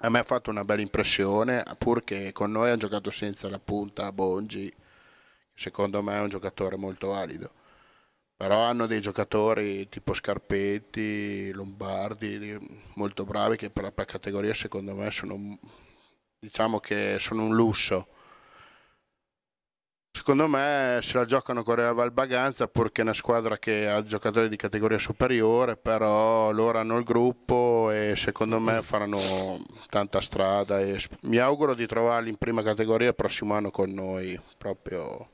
a me ha fatto una bella impressione purché con noi ha giocato senza la punta Bongi secondo me è un giocatore molto valido però hanno dei giocatori tipo Scarpetti, Lombardi molto bravi che per la categoria secondo me sono diciamo che sono un lusso Secondo me se la giocano con Real Valbaganza purché è una squadra che ha giocatori di categoria superiore, però loro hanno il gruppo e secondo me faranno tanta strada e mi auguro di trovarli in prima categoria il prossimo anno con noi, proprio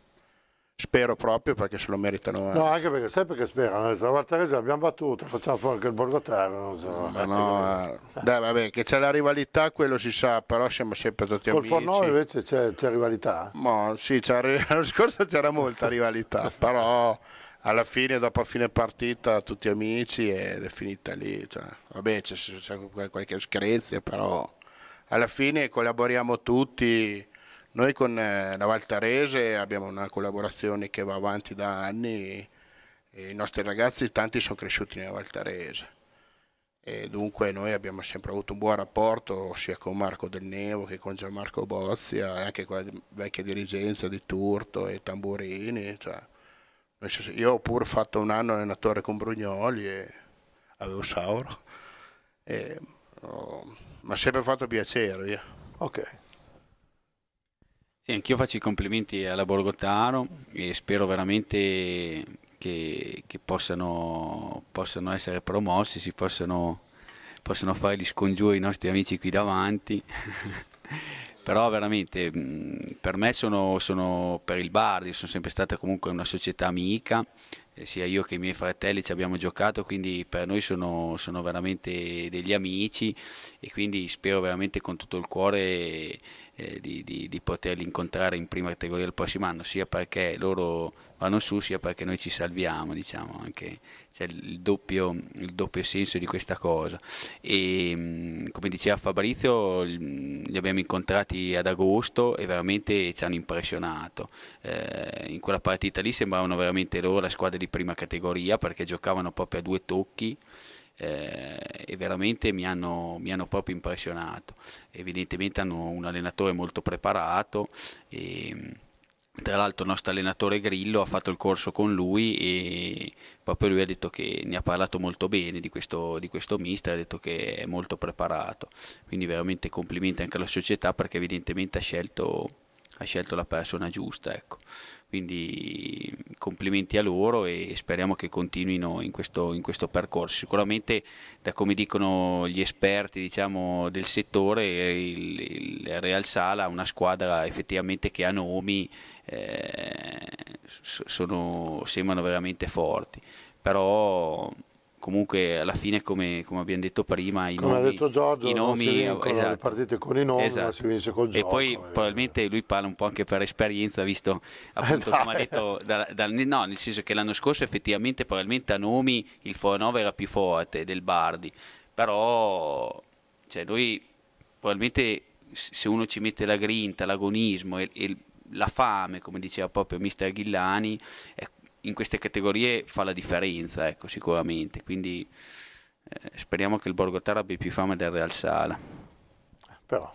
Spero proprio perché se lo meritano. Eh. No, anche perché sai perché spero. La Valtarese l'abbiamo battuta, facciamo fuori anche il Borgotaro. Non so. Ma ecco, no, dai, eh. vabbè, che c'è la rivalità, quello si sa, però siamo sempre tutti Col amici. Col Forno invece c'è, c'è rivalità. No, sì, l'anno scorso c'era molta rivalità, però alla fine, dopo a fine partita, tutti amici ed è finita lì. Cioè, vabbè, c'è, c'è qualche screzia, però alla fine collaboriamo tutti noi con la eh, Valtarese abbiamo una collaborazione che va avanti da anni, i nostri ragazzi tanti sono cresciuti nella Valtarese e dunque noi abbiamo sempre avuto un buon rapporto sia con Marco Del Nevo che con Gianmarco Bozia e anche con la vecchia dirigenza di Turto e Tamburini. Cioè, io ho pure fatto un anno allenatore con Brugnoli e avevo Sauro, e, oh, mi ha sempre fatto piacere. Via. Ok. Sì, anch'io faccio i complimenti alla Borgotaro e spero veramente che, che possano, possano, essere promossi, si possano, possano fare gli scongiuri i nostri amici qui davanti. Però veramente mm, per me sono, sono per il Bardi, sono sempre stata comunque una società amica, eh, sia io che i miei fratelli ci abbiamo giocato, quindi per noi sono, sono veramente degli amici e quindi spero veramente con tutto il cuore eh, di, di, di, poterli incontrare in prima categoria il prossimo anno, sia perché loro vanno su, sia perché noi ci salviamo, diciamo, anche c'è il doppio, il doppio senso di questa cosa. E mm, come diceva Fabrizio, li abbiamo incontrati ad agosto e veramente ci hanno impressionato. Eh, in quella partita lì sembravano veramente loro la squadra di di prima categoria perché giocavano proprio a due tocchi eh, e veramente mi hanno, mi hanno, proprio impressionato. Evidentemente hanno un allenatore molto preparato e, tra l'altro il nostro allenatore Grillo ha fatto il corso con lui e proprio lui ha detto che ne ha parlato molto bene di questo, di questo mister, ha detto che è molto preparato, quindi veramente complimenti anche alla società perché evidentemente ha scelto, ha scelto la persona giusta. Ecco quindi complimenti a loro e speriamo che continuino in questo, in questo percorso. Sicuramente da come dicono gli esperti diciamo, del settore il, il, Real Sala è una squadra effettivamente che ha nomi, eh, sono, sembrano veramente forti, però comunque alla fine come, come, abbiamo detto prima i come nomi, ha detto Giorgio i nomi, si vincono esatto. le partite con i nomi esatto. ma si vince col gioco e poi eh. probabilmente lui parla un po' anche per esperienza visto appunto come ha esatto. detto dal, da, no, nel senso che l'anno scorso effettivamente probabilmente a nomi il 9 era più forte del Bardi però cioè, lui probabilmente se uno ci mette la grinta l'agonismo e, e la fame come diceva proprio mister Ghillani è in queste categorie fa la differenza, ecco, sicuramente. Quindi eh, speriamo che il Borgotara abbia più fame del Real Sala. Però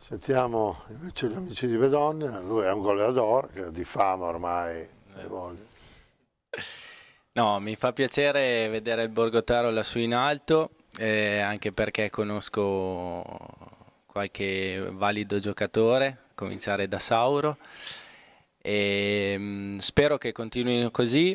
sentiamo invece gli amici di Bedon, lui è un goleador che di fama ormai ne No, mi fa piacere vedere il Borgotaro lassù in alto, eh, anche perché conosco qualche valido giocatore, a cominciare da Sauro e ehm, spero che continuino così.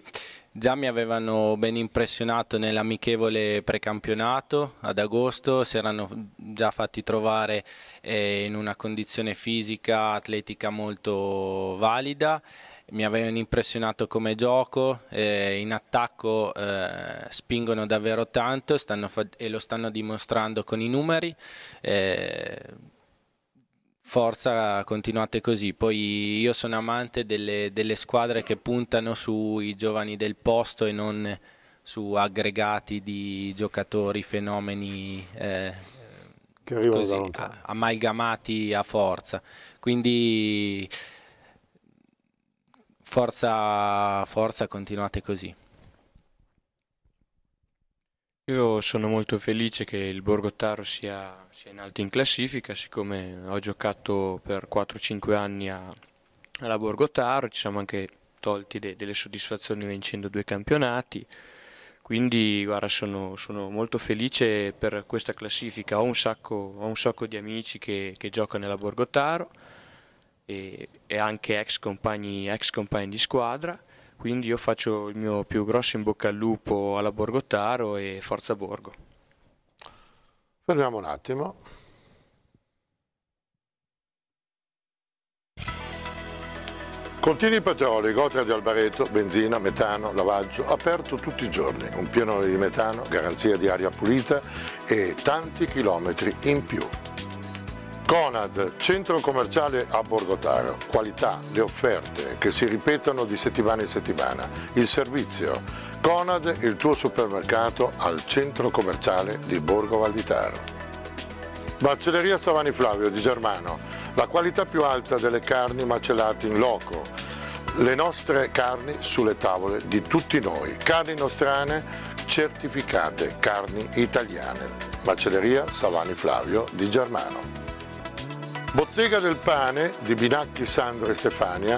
Già mi avevano ben impressionato nell'amichevole precampionato ad agosto, si erano già fatti trovare eh, in una condizione fisica, atletica molto valida, mi avevano impressionato come gioco, eh, in attacco eh, spingono davvero tanto e lo stanno dimostrando con i numeri eh, Forza, continuate così. Poi io sono amante delle, delle squadre che puntano sui giovani del posto e non su aggregati di giocatori, fenomeni eh, che arrivano così, da amalgamati a forza. Quindi forza, forza, continuate così. Io sono molto felice che il Borgo Taro sia, sia in alto in classifica, siccome ho giocato per 4-5 anni a, alla Borgo Taro, ci siamo anche tolti de, delle soddisfazioni vincendo due campionati, quindi guarda, sono, sono, molto felice per questa classifica, ho un sacco, ho un sacco di amici che, che giocano alla Borgo Taro e, e anche ex compagni, ex compagni di squadra quindi io faccio il mio più grosso in bocca al lupo alla Borgottaro e forza Borgo. Fermiamo un attimo. Contini Petroli, Gotra di Albareto, benzina, metano, lavaggio, aperto tutti i giorni, un pianone di metano, garanzia di aria pulita e tanti chilometri in più. Conad, centro commerciale a Borgotaro, qualità, le offerte che si ripetono di settimana in settimana, il servizio. Conad, il tuo supermercato al centro commerciale di Borgo Valditaro. Macelleria Savani Flavio di Germano, la qualità più alta delle carni macellate in loco, le nostre carni sulle tavole di tutti noi, carni nostrane certificate, carni italiane. Macelleria Savani Flavio di Germano. Bottega del pane di Binacchi, Sandro e Stefania,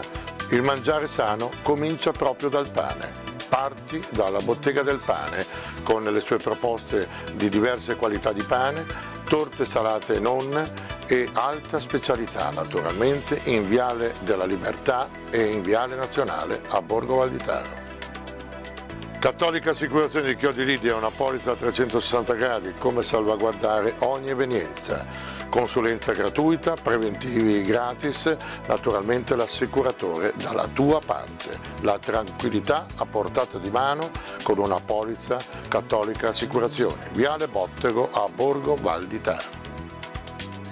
il mangiare sano comincia proprio dal pane. Parti dalla Bottega del pane con le sue proposte di diverse qualità di pane, torte salate e non e alta specialità naturalmente in Viale della Libertà e in Viale Nazionale a Borgo Valditaro. Cattolica Assicurazione di Chiodi Lidia è una polizza a 360 gradi, come salvaguardare ogni evenienza. Consulenza gratuita, preventivi gratis, naturalmente l'assicuratore dalla tua parte. La tranquillità a portata di mano con una polizza Cattolica Assicurazione. Viale Bottego a Borgo Val di Taro.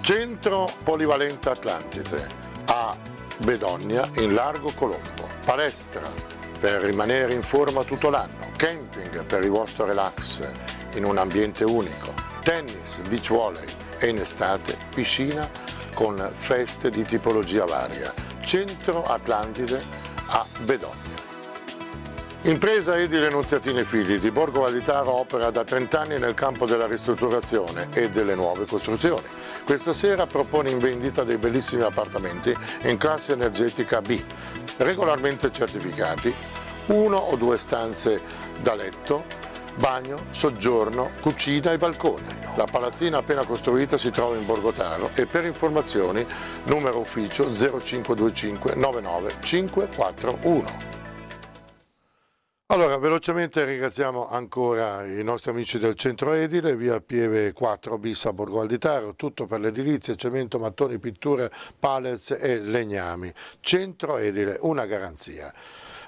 Centro Polivalente Atlantide a Bedogna in largo Colombo. Palestra per rimanere in forma tutto l'anno camping per il vostro relax in un ambiente unico, tennis, beach volley e in estate piscina con feste di tipologia varia, centro Atlantide a Bedogna. Impresa Edile Nunziatini Figli di Borgo Valitaro opera da 30 anni nel campo della ristrutturazione e delle nuove costruzioni. Questa sera propone in vendita dei bellissimi appartamenti in classe energetica B, regolarmente certificati, uno o due stanze da letto, bagno, soggiorno, cucina e balcone. La palazzina appena costruita si trova in Borgotaro e per informazioni numero ufficio 0525 99 541. Allora, velocemente ringraziamo ancora i nostri amici del centro edile, via Pieve 4 bis a Borgo Alditaro, tutto per l'edilizia, cemento, mattoni, pitture, pallets e legnami. Centro edile, una garanzia.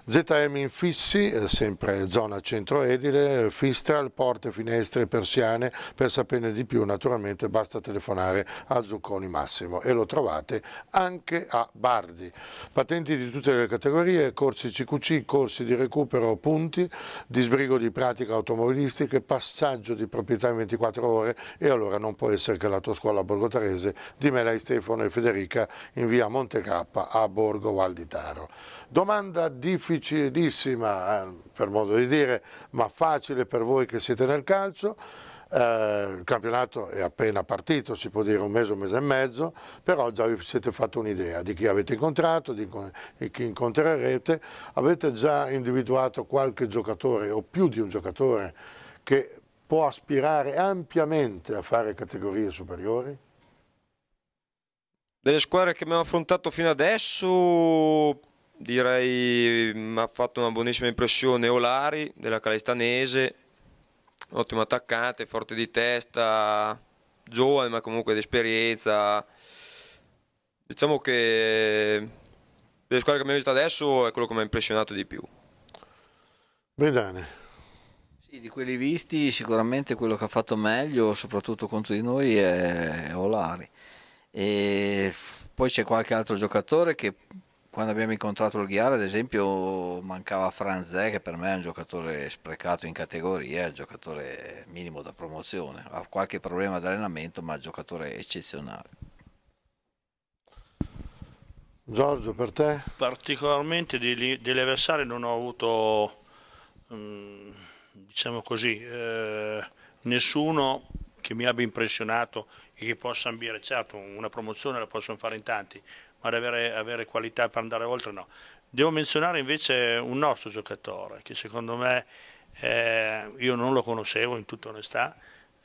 ZM Infissi, eh, sempre zona centro edile, Fistral, porte, finestre, persiane, per saperne di più naturalmente basta telefonare a Zucconi Massimo e lo trovate anche a Bardi. Patenti di tutte le categorie, corsi CQC, corsi di recupero, punti, disbrigo di pratiche automobilistiche, passaggio di proprietà in 24 ore e allora non può essere che la tua scuola borgotarese di Melai Stefano e Federica in via Montegrappa a Borgo Valditaro. Domanda difficilissima, eh, per modo di dire, ma facile per voi che siete nel calcio. Eh, il campionato è appena partito, si può dire un mese, un mese e mezzo, però già vi siete fatto un'idea di chi avete incontrato, di chi incontrerete. Avete già individuato qualche giocatore o più di un giocatore che può aspirare ampiamente a fare categorie superiori? Delle squadre che abbiamo affrontato fino adesso Direi mi mm, ha fatto una buonissima impressione Olari della Calestanese, ottimo attaccante, forte di testa, giovane ma comunque di esperienza. Diciamo che delle eh, squadre che abbiamo visto adesso è quello che mi ha impressionato di più. Bredane. Sì, di quelli visti sicuramente quello che ha fatto meglio, soprattutto contro di noi, è Olari. E poi c'è qualche altro giocatore che quando abbiamo incontrato il Ghiara, ad esempio, mancava Franzè, che per me è un giocatore sprecato in categoria, è un giocatore minimo da promozione. Ha qualche problema di allenamento, ma è un giocatore eccezionale. Giorgio, per te? Particolarmente degli avversari non ho avuto, mm, diciamo così, eh, nessuno che mi abbia impressionato e che possa ambire. Certo, una promozione la possono fare in tanti, ad avere, avere qualità per andare oltre no. Devo menzionare invece un nostro giocatore che secondo me eh, io non lo conoscevo in tutta onestà,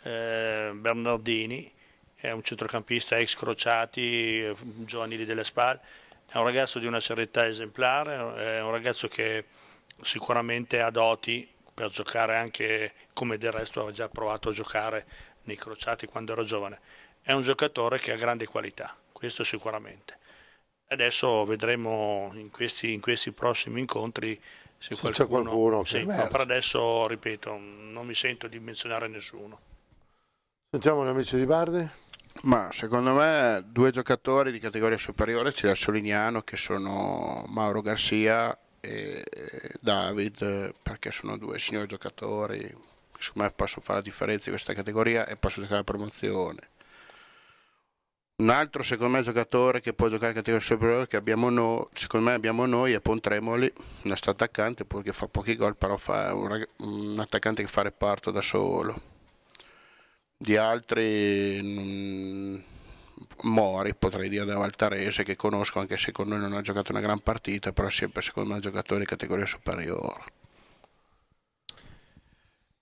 eh, Bernardini, è un centrocampista ex crociati, giovanili delle spalle, è un ragazzo di una serietà esemplare, è un ragazzo che sicuramente ha doti per giocare anche come del resto aveva già provato a giocare nei crociati quando era giovane. È un giocatore che ha grande qualità, questo sicuramente. Adesso vedremo in questi, in questi prossimi incontri se, se c'è qualcuno sì, ma per adesso, ripeto, non mi sento di menzionare nessuno. Sentiamo gli amici di Bardi. Ma secondo me due giocatori di categoria superiore c'è la Solignano che sono Mauro Garcia e David perché sono due signori giocatori che secondo me possono fare la differenza in questa categoria e possono giocare la promozione un altro secondo me giocatore che può giocare in categoria superiore che abbiamo noi, secondo me abbiamo noi è Pontremoli, un nostro attaccante purché fa pochi gol però fa un, un, attaccante che fa reparto da solo di altri mh, mm, Mori potrei dire da Valtarese che conosco anche se con noi non ha giocato una gran partita però è sempre secondo me un giocatore di categoria superiore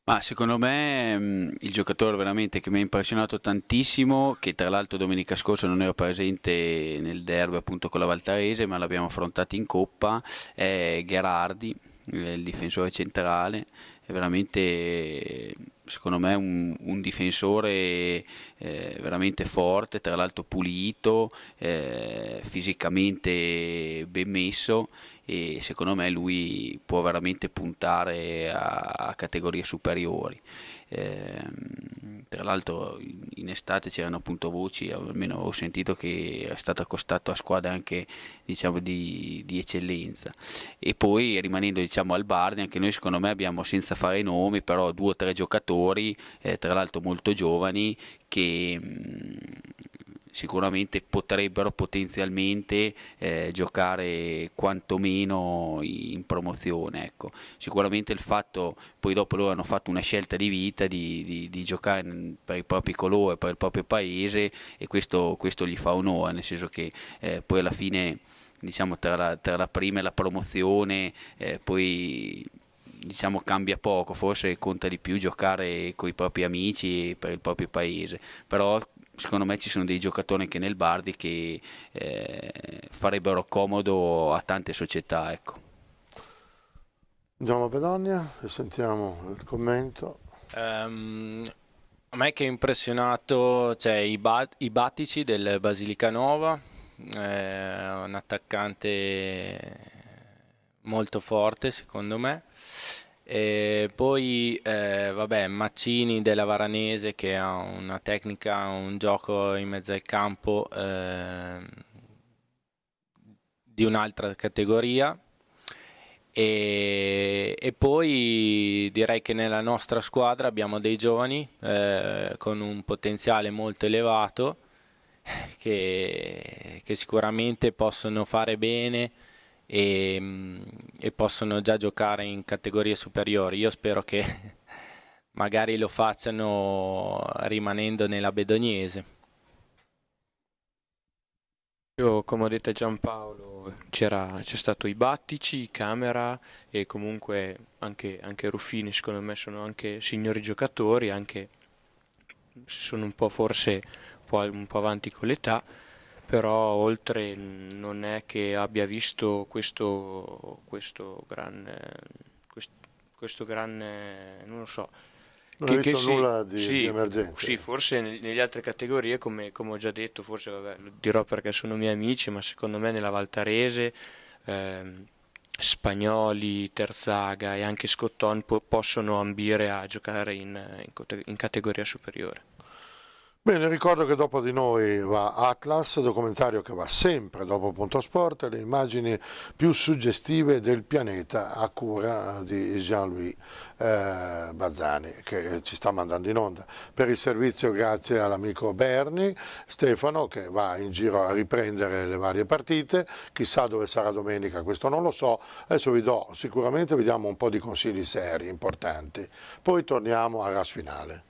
ma secondo me mm, il giocatore veramente che mi ha impressionato tantissimo, che tra l'altro domenica scorsa non era presente nel derby appunto con la Valtarese, ma l'abbiamo affrontato in coppa, è Gherardi, il difensore centrale, è veramente secondo me un, un difensore eh, veramente forte, tra l'altro pulito, eh, fisicamente ben messo e secondo me lui può veramente puntare a, a categorie superiori. Eh, tra l'altro in estate c'erano appunto voci, almeno ho sentito che è stato accostato a squadre anche diciamo, di, di, eccellenza. E poi rimanendo diciamo, al Bardi, anche noi secondo me abbiamo senza fare nomi, però due o tre giocatori, eh, tra l'altro molto giovani, che... Mh, mm, sicuramente potrebbero potenzialmente eh, giocare quantomeno in promozione. Ecco. Sicuramente il fatto, poi dopo loro hanno fatto una scelta di vita di, di, di giocare per il proprio colore, per il proprio paese e questo, questo gli fa onore, nel senso che eh, poi alla fine diciamo, tra, la, tra, la, prima e la promozione eh, poi diciamo cambia poco, forse conta di più giocare con i propri amici per il proprio paese, però secondo me ci sono dei giocatori anche nel Bardi che eh, farebbero comodo a tante società. Ecco. Andiamo a Bedonia e sentiamo il commento. Um, a me che ha impressionato cioè, i, bat i, Battici del Basilicanova, eh, un attaccante molto forte secondo me. E poi, eh, vabbè, Maccini della Varanese che ha una tecnica, un gioco in mezzo al campo eh, di un'altra categoria. E, e, poi direi che nella nostra squadra abbiamo dei giovani eh, con un potenziale molto elevato che, che sicuramente possono fare bene e, ehm, e possono già giocare in categorie superiori. Io spero che magari lo facciano rimanendo nella Bedognese. Io, come ho detto a Giampaolo, c'è stato i Battici, Camera e comunque anche, anche, Ruffini, secondo me sono anche signori giocatori, anche se sono un po' forse un po avanti con l'età, però oltre non è che abbia visto questo, questo gran, questo, questo gran, non lo so, non che, che sì, nulla di, sì, di emergenza. Sì, forse nelle altre categorie, come, come ho già detto, forse vabbè, lo dirò perché sono miei amici, ma secondo me nella Valtarese, eh, Spagnoli, Terzaga e anche Scotton po- possono ambire a giocare in, in, in categoria superiore. Bene, ricordo che dopo di noi va Atlas, documentario che va sempre dopo Punto Sport, le immagini più suggestive del pianeta a cura di Jean-Louis eh, Bazzani che ci sta mandando in onda. Per il servizio grazie all'amico Berni, Stefano che va in giro a riprendere le varie partite, chissà dove sarà domenica, questo non lo so, adesso vi do sicuramente, vediamo un po' di consigli seri, importanti. Poi torniamo al RAS finale.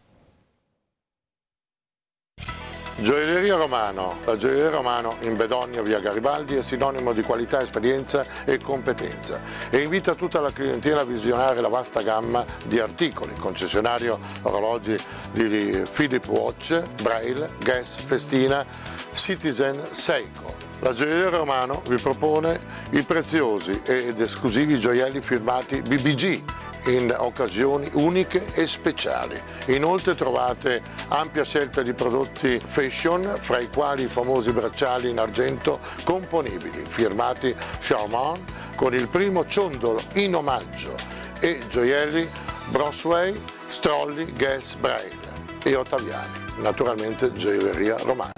Gioielleria Romano. La gioielleria Romano in Bedogno, via Garibaldi, è sinonimo di qualità, esperienza e competenza e invita tutta la clientela a visionare la vasta gamma di articoli, concessionario orologi di Philip Watch, Braille, Guess, Festina, Citizen, Seiko. La gioielleria Romano vi propone i preziosi ed esclusivi gioielli firmati BBG in occasioni uniche e speciali. Inoltre trovate ampia scelta di prodotti fashion, fra i quali i famosi bracciali in argento componibili, firmati Charmant con il primo ciondolo in omaggio e gioielli Brosway, Strolli, Guess, Braille e Ottaviani, naturalmente gioielleria romana.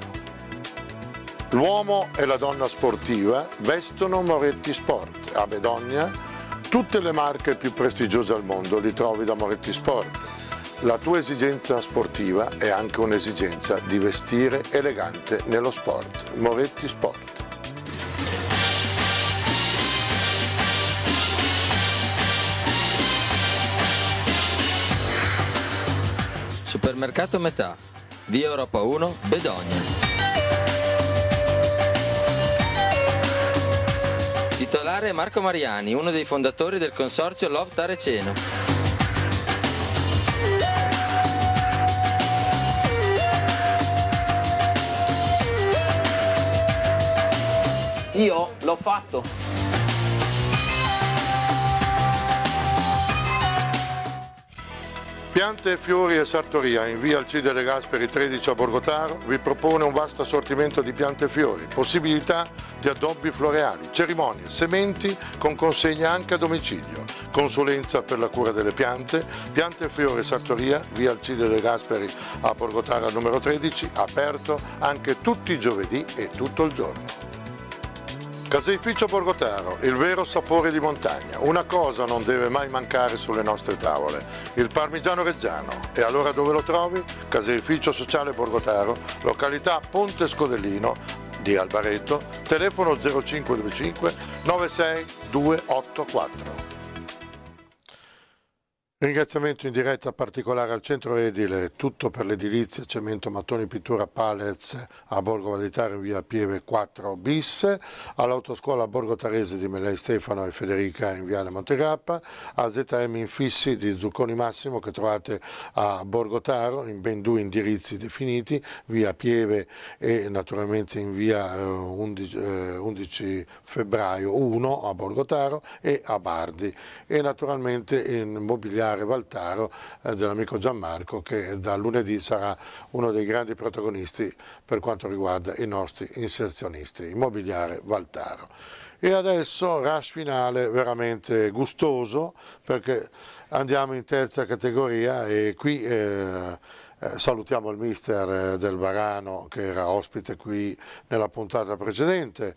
L'uomo e la donna sportiva vestono Moretti Sport a Bedogna Tutte le marche più prestigiose al mondo li trovi da Moretti Sport. La tua esigenza sportiva è anche un'esigenza di vestire elegante nello sport. Moretti Sport. Supermercato Metà, via Europa 1, Bedogna. Titolare è Marco Mariani, uno dei fondatori del consorzio Love Tareceno. Io l'ho fatto. Piante e Fiori e Sartoria in via Alcide De Gasperi 13 a Borgotaro vi propone un vasto assortimento di piante e fiori, possibilità di addobbi floreali, cerimonie, sementi con consegna anche a domicilio, consulenza per la cura delle piante, Piante e Fiori e Sartoria, via Alcide De Gasperi a Borgotaro numero 13, aperto anche tutti i giovedì e tutto il giorno. Caseificio Borgotaro, il vero sapore di montagna. Una cosa non deve mai mancare sulle nostre tavole, il parmigiano reggiano. E allora dove lo trovi? Caseificio Sociale Borgotaro, località Ponte Scodellino di Albaretto, telefono 0525 96284. Ringraziamento in diretta particolare al centro edile, tutto per l'edilizia, cemento, mattoni, pittura, pallets a Borgo Valitario via Pieve 4 bis, all'autoscuola Borgo Tarese di Melei Stefano e Federica in Viale Montegrappa, a ZM Infissi di Zucconi Massimo che trovate a Borgo Taro in ben due indirizzi definiti, via Pieve e naturalmente in via 11, eh, 11 eh, febbraio 1 a Borgo Taro e a Bardi e naturalmente in mobiliare ricordare Valtaro eh, dell'amico Gianmarco che da lunedì sarà uno dei grandi protagonisti per quanto riguarda i nostri inserzionisti, immobiliare Valtaro. E adesso rush finale veramente gustoso perché andiamo in terza categoria e qui... Eh, eh salutiamo il mister eh, del Varano che era ospite qui nella puntata precedente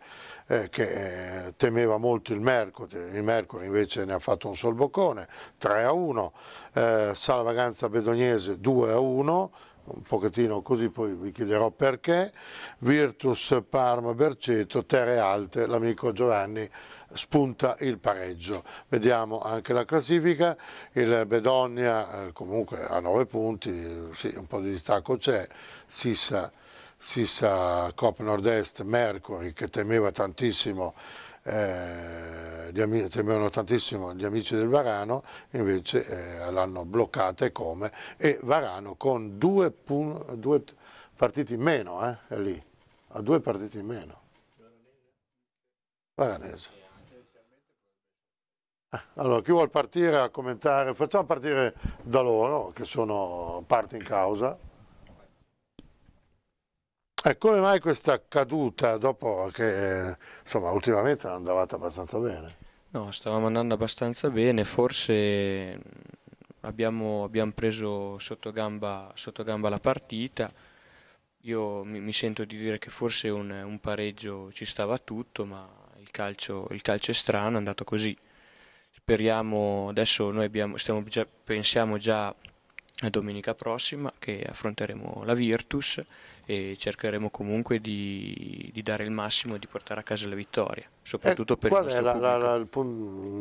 eh, che eh, temeva molto il Mercury, il Mercury invece ne ha fatto un sol boccone, 3 a 1, eh, Vaganza Bedognese 2 a 1, un pochettino così poi vi chiederò perché, Virtus Parma Berceto, Terre Alte, l'amico Giovanni spunta il pareggio. Vediamo anche la classifica, il Bedogna eh, comunque a 9 punti, sì, un po' di distacco c'è, Sissa si sa Cop Nord-Est, Mercury, che temeva tantissimo, eh, temevano tantissimo gli amici del Varano, invece eh, l'hanno bloccata e come, e Varano con due, due partiti in meno, eh, è lì, ha due partiti in meno. Varanese. Eh, allora, chi vuole partire a commentare, facciamo partire da loro, che sono parte in causa. E come mai questa caduta dopo che insomma, ultimamente non andavate abbastanza bene? No, stavamo andando abbastanza bene, forse mm, abbiamo, abbiamo preso sotto gamba, sotto gamba, la partita, io mi, mi sento di dire che forse un, un, pareggio ci stava tutto, ma il calcio, il calcio è strano, è andato così. Speriamo, adesso noi abbiamo, già, pensiamo già a domenica prossima che affronteremo la Virtus e cercheremo comunque di, di, dare il massimo e di portare a casa la vittoria, soprattutto eh, per qual il nostro è la, la, la,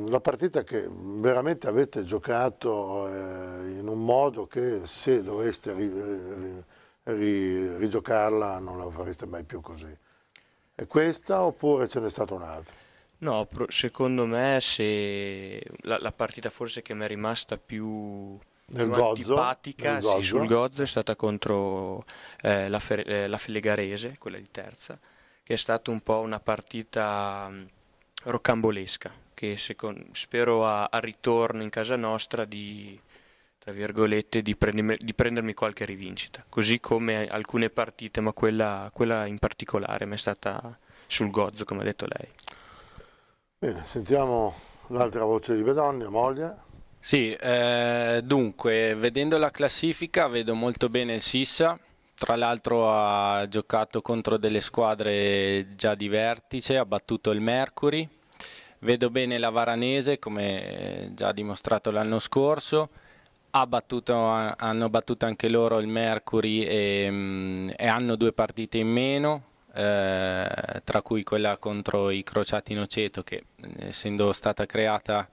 la, partita che veramente avete giocato eh, in un modo che se doveste ri, ri, ri, rigiocarla non la fareste mai più così. È questa oppure ce n'è stata un'altra? No, secondo me se la, la partita forse che mi è rimasta più nel gozzo, antipatica nel gozzo. Sì, sul gozzo è stata contro eh, la, Fer- eh, la Felegarese, quella di terza, che è stata un po' una partita mh, mm, rocambolesca, che secondo, spero al ritorno in casa nostra di, tra virgolette, di, prendermi, di prendermi qualche rivincita, così come alcune partite, ma quella, quella in particolare mi è stata sul gozzo, come ha detto lei. Bene, sentiamo l'altra voce di Bedonia, moglie. Sì, eh, dunque, vedendo la classifica vedo molto bene il Sissa, tra l'altro ha giocato contro delle squadre già di vertice, ha battuto il Mercury, vedo bene la Varanese come eh, già dimostrato l'anno scorso, ha battuto, hanno battuto anche loro il Mercury e, mm, e hanno due partite in meno, eh, tra cui quella contro i Crociati Noceto che mm, essendo stata creata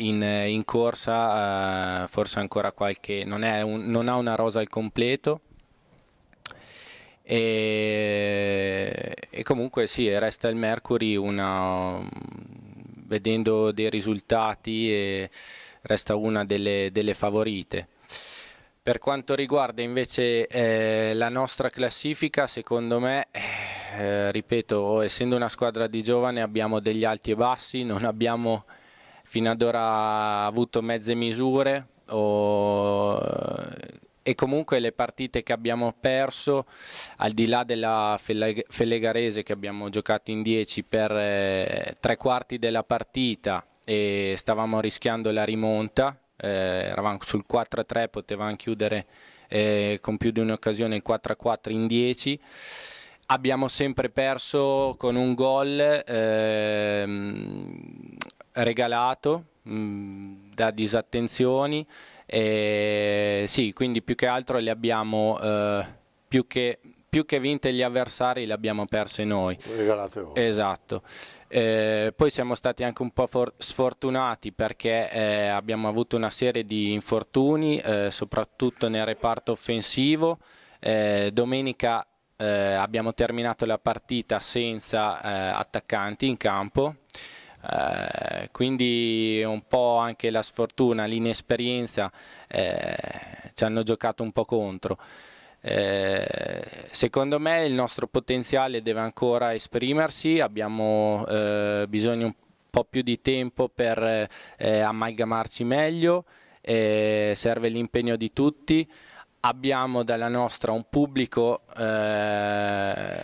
in, eh, in corsa, eh, forse ancora qualche, non, un, non, ha una rosa al completo. E, e comunque sì, resta il Mercury una, vedendo dei risultati resta una delle, delle favorite. Per quanto riguarda invece eh, la nostra classifica, secondo me, eh, ripeto, essendo una squadra di giovani abbiamo degli alti e bassi, non abbiamo fino ad ora ha avuto mezze misure o... Eh, e comunque le partite che abbiamo perso, al di là della Fellegarese che abbiamo giocato in 10 per eh, tre quarti della partita e stavamo rischiando la rimonta, eh, eravamo sul 4-3, potevamo chiudere eh, con più di un'occasione il 4-4 in 10 abbiamo sempre perso con un gol ehm, regalato mh, mm, da disattenzioni, e, sì, quindi più che altro le abbiamo, eh, più, che, più che vinte gli avversari, le abbiamo perse noi. Regalate voi. Esatto. Eh, poi siamo stati anche un po' sfortunati perché eh, abbiamo avuto una serie di infortuni, eh, soprattutto nel reparto offensivo. Eh, domenica eh, abbiamo terminato la partita senza attaccanti in campo. Eh, quindi un po' anche la sfortuna, l'inesperienza eh, ci hanno giocato un po' contro. Eh, secondo me il nostro potenziale deve ancora esprimersi, abbiamo eh, bisogno un po' più di tempo per eh, amalgamarci meglio, serve l'impegno di tutti abbiamo dalla nostra un pubblico eh,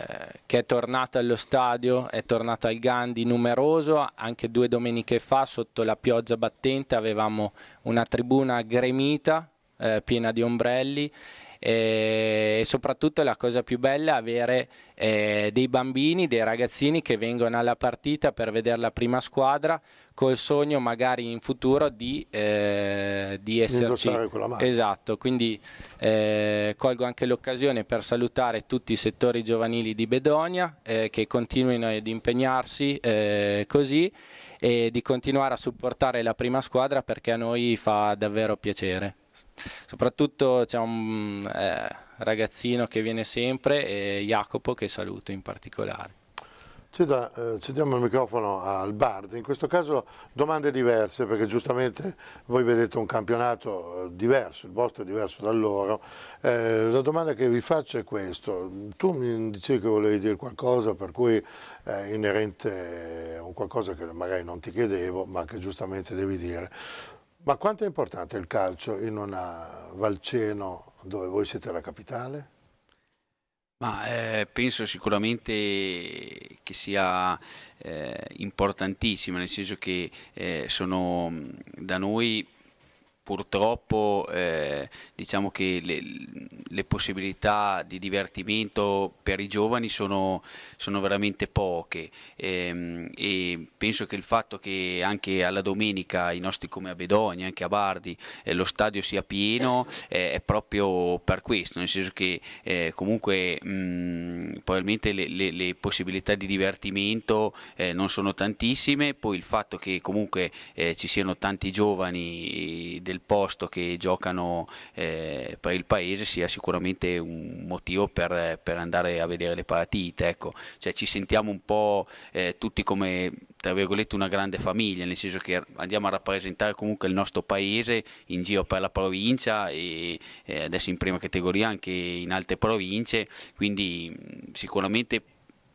che è tornato allo stadio, è tornato al Gandhi numeroso, anche due domeniche fa sotto la pioggia battente avevamo una tribuna gremita eh, piena di ombrelli e, e soprattutto la cosa più bella è avere eh, dei bambini, dei ragazzini che vengono alla partita per vedere la prima squadra col sogno magari in futuro di, eh, di esserci. Esatto, quindi eh, colgo anche l'occasione per salutare tutti i settori giovanili di Bedonia eh, che continuino ad impegnarsi eh, così e di continuare a supportare la prima squadra perché a noi fa davvero piacere. Soprattutto c'è un eh, ragazzino che viene sempre e Jacopo che saluto in particolare. Eh, cediamo il microfono al Bard, in questo caso domande diverse perché giustamente voi vedete un campionato eh, diverso, il vostro è diverso da loro. Eh, la domanda che vi faccio è questa, tu mi dicevi che volevi dire qualcosa per cui è eh, inerente a qualcosa che magari non ti chiedevo ma che giustamente devi dire. Ma quanto è importante il calcio in una Valceno dove voi siete la capitale? Ma eh, penso sicuramente che sia eh, importantissima, nel senso che eh, sono da noi purtroppo eh, diciamo che le, le, possibilità di divertimento per i giovani sono, sono veramente poche e, ehm, e, penso che il fatto che anche alla domenica i nostri come a Bedonia, anche a Bardi, eh, lo stadio sia pieno eh, è proprio per questo, nel senso che eh, comunque mh, mm, probabilmente le, le, le, possibilità di divertimento eh, non sono tantissime, poi il fatto che comunque eh, ci siano tanti giovani del del posto che giocano eh, per il paese sia sicuramente un motivo per, per andare a vedere le partite. Ecco. Cioè, ci sentiamo un po' eh, tutti come tra virgolette una grande famiglia, nel senso che andiamo a rappresentare comunque il nostro paese in giro per la provincia e eh, adesso in prima categoria anche in altre province, quindi sicuramente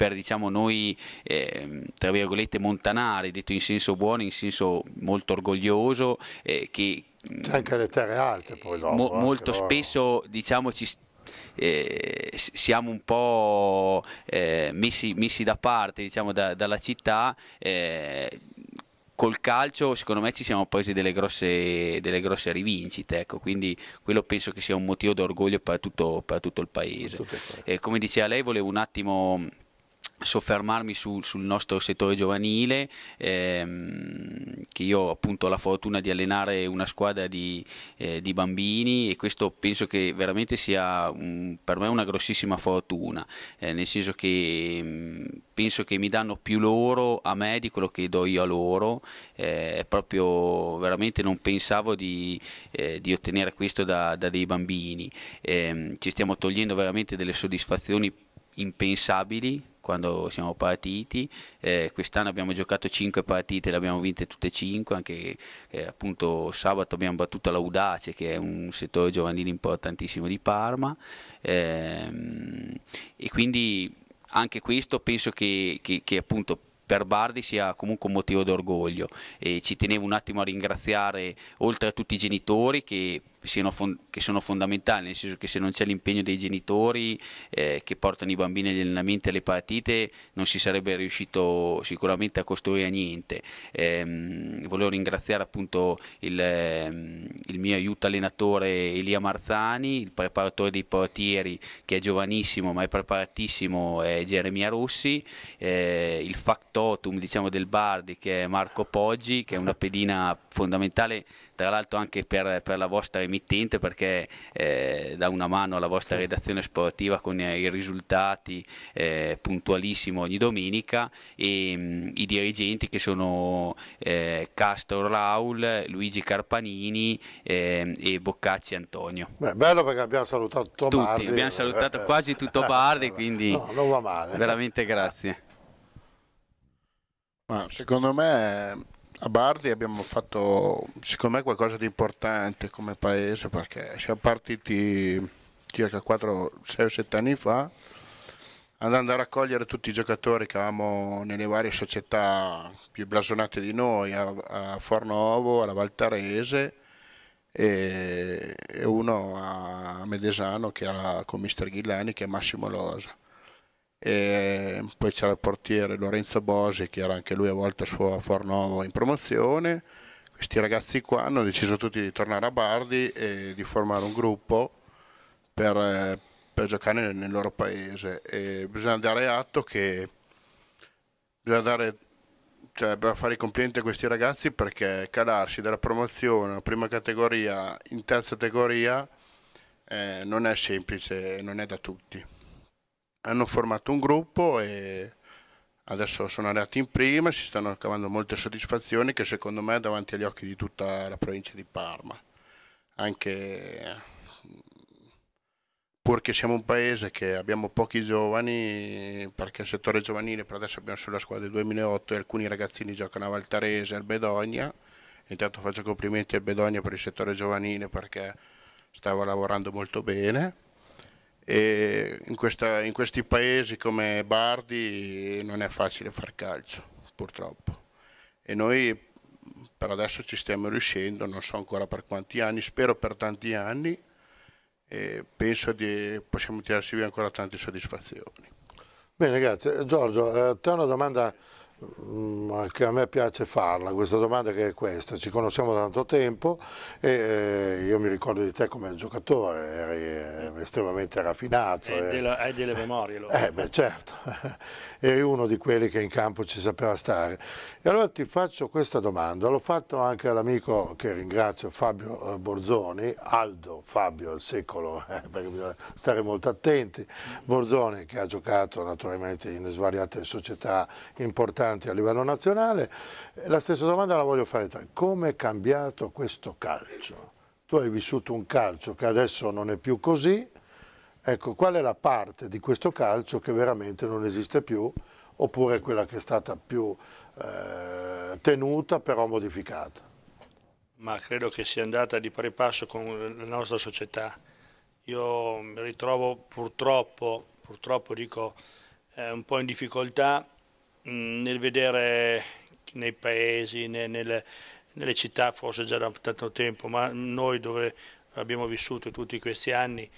per diciamo, noi eh, tra virgolette montanari, detto in senso buono, in senso molto orgoglioso, eh, che mm, C'è anche le terre alte poi dopo. Mo molto spesso diciamo, ci eh, siamo un po' eh, messi, messi, da parte diciamo, da, dalla città eh, col calcio secondo me ci siamo presi delle grosse, delle grosse rivincite, ecco, quindi quello penso che sia un motivo d'orgoglio per, per tutto, il paese. Tutto e eh, come diceva lei volevo un attimo soffermarmi su, sul nostro settore giovanile, ehm, che io appunto ho la fortuna di allenare una squadra di, eh, di bambini e questo penso che veramente sia un, per me una grossissima fortuna, eh, nel senso che mh, mm, penso che mi danno più loro a me di quello che do io a loro, eh, proprio veramente non pensavo di, eh, di ottenere questo da, da dei bambini, ehm, ci stiamo togliendo veramente delle soddisfazioni impensabili quando siamo partiti. Eh, quest'anno abbiamo giocato 5 partite, le abbiamo vinte tutte e 5, anche eh, appunto sabato abbiamo battuto l'Audace che è un settore giovanile importantissimo di Parma eh, e quindi anche questo penso che, che, che appunto per Bardi sia comunque un motivo d'orgoglio e ci tenevo un attimo a ringraziare oltre a tutti i genitori che siano che sono fondamentali, nel senso che se non c'è l'impegno dei genitori eh, che portano i bambini agli allenamenti e alle partite non si sarebbe riuscito sicuramente a costruire niente. Eh, volevo ringraziare appunto il, ehm, il, mio aiuto allenatore Elia Marzani, il preparatore dei portieri che è giovanissimo ma è preparatissimo è Geremia Rossi, eh, il factotum diciamo, del Bardi che è Marco Poggi che è una pedina fondamentale tra l'altro anche per, per la vostra emittente perché eh, dà una mano alla vostra redazione sportiva con eh, i risultati eh, puntualissimo ogni domenica e mh, mm, i dirigenti che sono eh, Castro Raul, Luigi Carpanini eh, e Boccacci Antonio. Beh, bello perché abbiamo salutato Tutti, Bardi. abbiamo salutato eh, quasi tutto Bardi, quindi no, non va male. veramente grazie. Ma secondo me a Bardi abbiamo fatto secondo me qualcosa di importante come paese perché siamo partiti circa 4, 6 o 7 anni fa andando a raccogliere tutti i giocatori che avevamo nelle varie società più blasonate di noi a, a Fornovo, alla Valtarese e, e uno a Medesano che era con mister Ghillani che è Massimo Losa e poi c'era il portiere Lorenzo Bosi che era anche lui a volte suo Fornovo in promozione. Questi ragazzi qua hanno deciso tutti di tornare a Bardi e di formare un gruppo per, eh, per giocare nel, loro paese. E bisogna dare atto che bisogna dare cioè, per fare i complimenti a questi ragazzi perché calarsi dalla promozione a prima categoria in terza categoria eh, non è semplice, non è da tutti hanno formato un gruppo e adesso sono arrivati in prima e si stanno cavando molte soddisfazioni che secondo me è davanti agli occhi di tutta la provincia di Parma. Anche purché siamo un paese che abbiamo pochi giovani, perché il settore giovanile per adesso abbiamo solo la squadra del 2008 e alcuni ragazzini giocano a Valtarese, e al Bedogna, intanto faccio complimenti al Bedogna per il settore giovanile perché stava lavorando molto bene in, questa, in, questi paesi come Bardi non è facile far calcio, purtroppo. E noi per adesso ci stiamo riuscendo, non so ancora per quanti anni, spero per tanti anni e penso che possiamo tirarci via ancora tante soddisfazioni. Bene, grazie. Giorgio, eh, te una domanda Mm, che a me piace farla, questa domanda che è questa, ci conosciamo da tanto tempo e eh, io mi ricordo di te come giocatore, eri eh, estremamente raffinato. Hai, eh. e... delle memorie. Lo... Eh beh certo, eri uno di quelli che in campo ci sapeva stare. E allora ti faccio questa domanda, l'ho fatto anche all'amico che ringrazio Fabio Borzoni, Aldo Fabio al secolo, perché bisogna stare molto attenti, Borzoni che ha giocato naturalmente in svariate società importanti importanti a livello nazionale. La stessa domanda la voglio fare Come è cambiato questo calcio? Tu hai vissuto un calcio che adesso non è più così. Ecco, qual è la parte di questo calcio che veramente non esiste più oppure quella che è stata più eh, tenuta però modificata? Ma credo che sia andata di pari passo con la nostra società. Io mi ritrovo purtroppo, purtroppo dico, eh, un po' in difficoltà Mm, nel vedere nei paesi, nelle, nelle città forse già da tanto tempo, ma noi dove abbiamo vissuto tutti questi anni,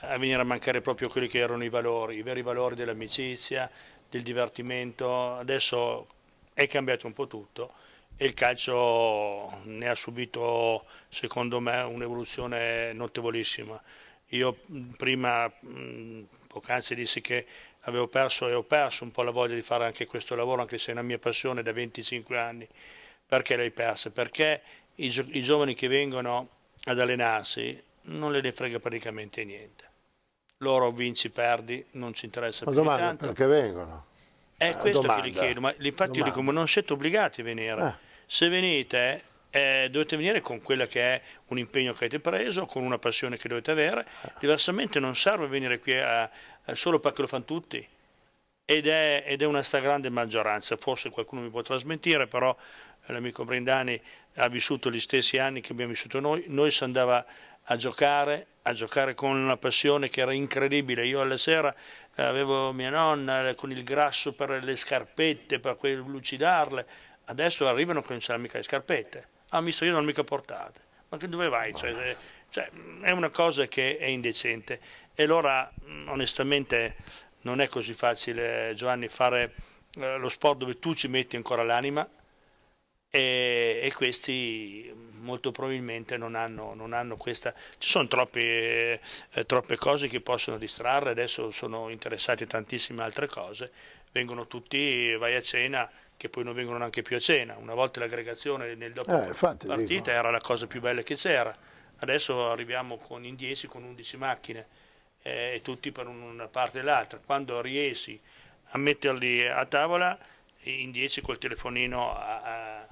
a venire a mancare proprio quelli che erano i valori, i veri valori dell'amicizia, del divertimento. Adesso è cambiato un po' tutto e il calcio ne ha subito, secondo me, un'evoluzione notevolissima. Io prima, mm, poc'anzi, dissi che avevo perso e ho perso un po' la voglia di fare anche questo lavoro, anche se è una mia passione da 25 anni. Perché l'hai persa? Perché i, gio i, giovani che vengono ad allenarsi non le ne frega praticamente niente. Loro vinci, perdi, non ci interessa ma più domanda, tanto. perché vengono? È eh, questo domanda. che gli chiedo, ma infatti io dico, ma non siete obbligati a venire. Eh. Se venite eh, dovete venire con quello che è un impegno che avete preso, con una passione che dovete avere, diversamente non serve venire qui a, a solo perché lo fanno tutti. Ed è, ed è, una stragrande maggioranza, forse qualcuno mi può trasmettere, però eh, l'amico Brindani ha vissuto gli stessi anni che abbiamo vissuto noi, noi si andava a giocare, a giocare con una passione che era incredibile, io alla sera eh, avevo mia nonna eh, con il grasso per le scarpette, per lucidarle, adesso arrivano non c'erano mica le scarpette, ah mister io non mica portate, ma che dove vai? Cioè, cioè, è una cosa che è indecente e allora mm, onestamente non è così facile Giovanni fare eh, lo sport dove tu ci metti ancora l'anima e, e, questi mm, molto probabilmente non hanno, non hanno questa ci sono troppe, eh, eh troppe, cose che possono distrarre adesso sono interessati a tantissime altre cose vengono tutti vai a cena che poi non vengono neanche più a cena. Una volta l'aggregazione nel dopo eh, partita dico. era la cosa più bella che c'era, adesso arriviamo con, in 10 con 11 macchine eh, e tutti per una parte e l'altra. Quando riesci a metterli a tavola in 10 col telefonino a, a,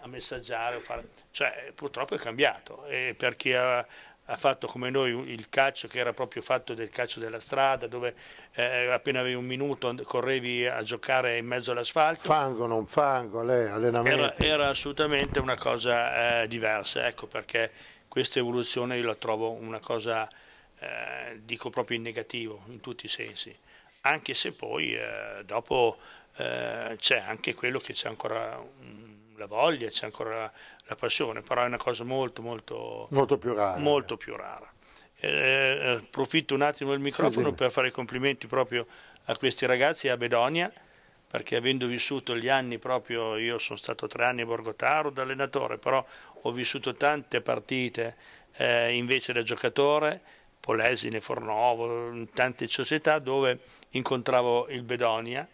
a messaggiare, fare... cioè purtroppo è cambiato e eh, per chi ha eh, ha fatto come noi il calcio che era proprio fatto del calcio della strada dove eh, appena avevi un minuto correvi a giocare in mezzo all'asfalto fango non fango lei allenamento era, era assolutamente una cosa eh, diversa ecco perché questa evoluzione io la trovo una cosa eh, dico proprio in negativo in tutti i sensi anche se poi eh, dopo eh, c'è anche quello che c'è ancora un, la voglia, c'è ancora la, la, passione, però è una cosa molto, molto, molto più rara. Molto più rara. Eh, eh approfitto un attimo del microfono sì, per fare i complimenti proprio a questi ragazzi a Bedonia perché avendo vissuto gli anni proprio, io sono stato tre anni a Borgotaro da allenatore, però ho vissuto tante partite eh, invece da giocatore, Polesine, Fornovo, tante società dove incontravo il Bedonia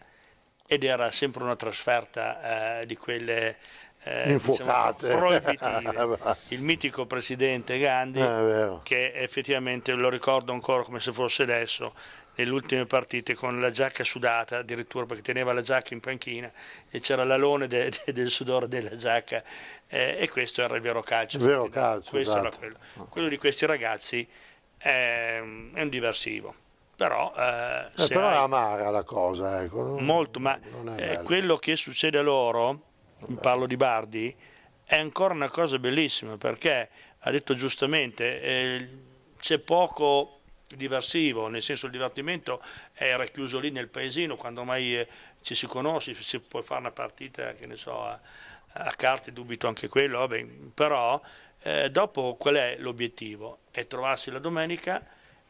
ed era sempre una trasferta eh, di quelle eh, diciamo, proibitive. Il mitico presidente Gandhi, eh, che effettivamente lo ricordo ancora come se fosse adesso, nelle ultime partite con la giacca sudata, addirittura perché teneva la giacca in panchina e c'era l'alone de, de, del sudore della giacca eh, e questo era il vero calcio. Il vero calcio, esatto. quello. quello. di questi ragazzi è, è un diversivo però, eh, eh, però hai... è amara la cosa ecco. non, molto ma eh, quello che succede a loro Vabbè. parlo di Bardi è ancora una cosa bellissima perché ha detto giustamente eh, c'è poco diversivo nel senso il divertimento era chiuso lì nel paesino quando mai eh, ci si conosce si può fare una partita che ne so a, a carte dubito anche quello vabbè. però eh, dopo qual è l'obiettivo è trovarsi la domenica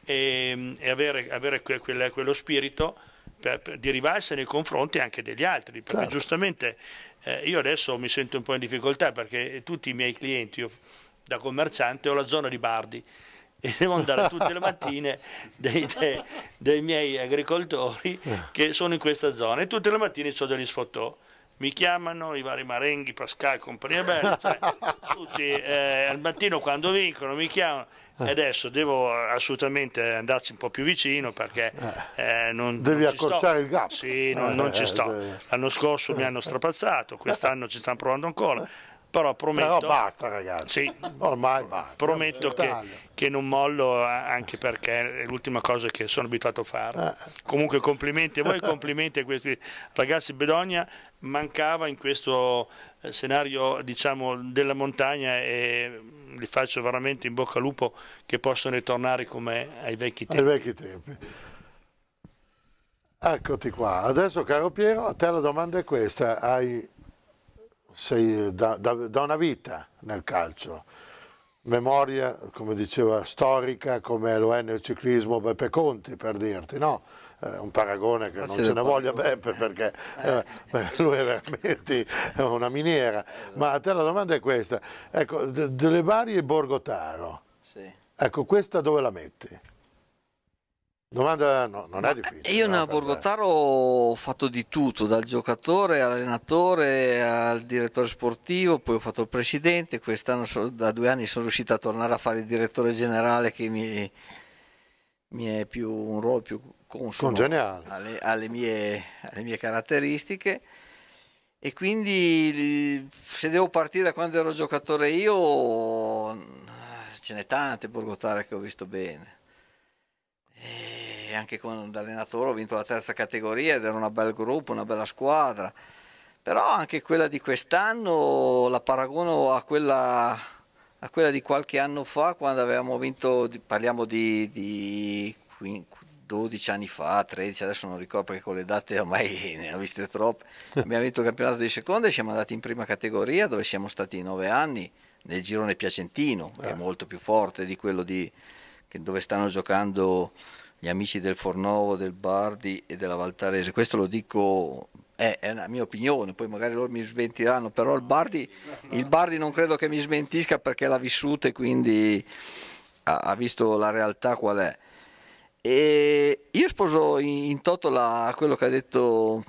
e, ehm, e avere, avere que, quel, quello spirito per, per, di rivalsa nei confronti anche degli altri, perché certo. giustamente eh, io adesso mi sento un po' in difficoltà perché tutti i miei clienti, io da commerciante ho la zona di Bardi e devo andare tutte le mattine dei, dei, dei miei agricoltori eh. che sono in questa zona e tutte le mattine ho degli sfotò mi chiamano i vari Marenghi, Pascal, compagnia bella, cioè, tutti eh, al mattino quando vincono mi chiamano e eh. adesso devo assolutamente andarci un po' più vicino perché eh, eh non, devi non accorciare sto. il gap sì, non, non eh, ci sto l'anno scorso mi hanno strapazzato quest'anno ci stanno provando ancora però prometto... Però basta ragazzi, sì, ormai basta. Prometto che, che, non mollo eh, anche perché è l'ultima cosa che sono abituato a fare. Eh. Comunque complimenti a voi, complimenti a questi ragazzi Bedogna, mancava in questo eh, scenario diciamo, della montagna e li faccio veramente in bocca al lupo che possono ritornare come ai vecchi tempi. Ai vecchi tempi. Eccoti qua, adesso caro Piero, a te la domanda è questa, hai sei eh, da, da, da una vita nel calcio. Memoria, come diceva, storica, come lo è nel ciclismo Beppe Conti, per dirti, no? Eh, un paragone che non ce ne voglia Beppe perché eh, eh, lui è veramente una miniera. Ma a te la domanda è questa, ecco, delle varie Borgotaro, sì. ecco questa dove la metti? Domanda no, non Ma è difficile. Io nella Borgotaro ho fatto di tutto, dal giocatore all'allenatore al direttore sportivo, poi ho fatto il presidente, quest'anno da due anni sono riuscito a tornare a fare il direttore generale che mi, mi è più un ruolo più consono alle, alle, mie, alle mie caratteristiche e quindi se devo partire da quando ero giocatore io ce n'è tante Borgotare che ho visto bene. E eh, anche con l'allenatore ho vinto la terza categoria ed era un bel gruppo, una bella squadra. Però anche quella di quest'anno la paragono a quella, a quella, di qualche anno fa quando avevamo vinto, parliamo di, di 12 anni fa, 13, adesso non ricordo perché con le date ormai ne ho viste troppe. Abbiamo vinto il campionato di seconda e siamo andati in prima categoria dove siamo stati 9 anni nel girone piacentino, che è ah. molto più forte di quello di, dove stanno giocando gli amici del Fornovo, del Bardi e della Valtarese. Questo lo dico, è, è una mia opinione, poi magari loro mi smentiranno, però il Bardi, il Bardi non credo che mi smentisca perché l'ha vissuta e quindi ha, ha, visto la realtà qual è. E io sposo in, in toto la, quello che ha detto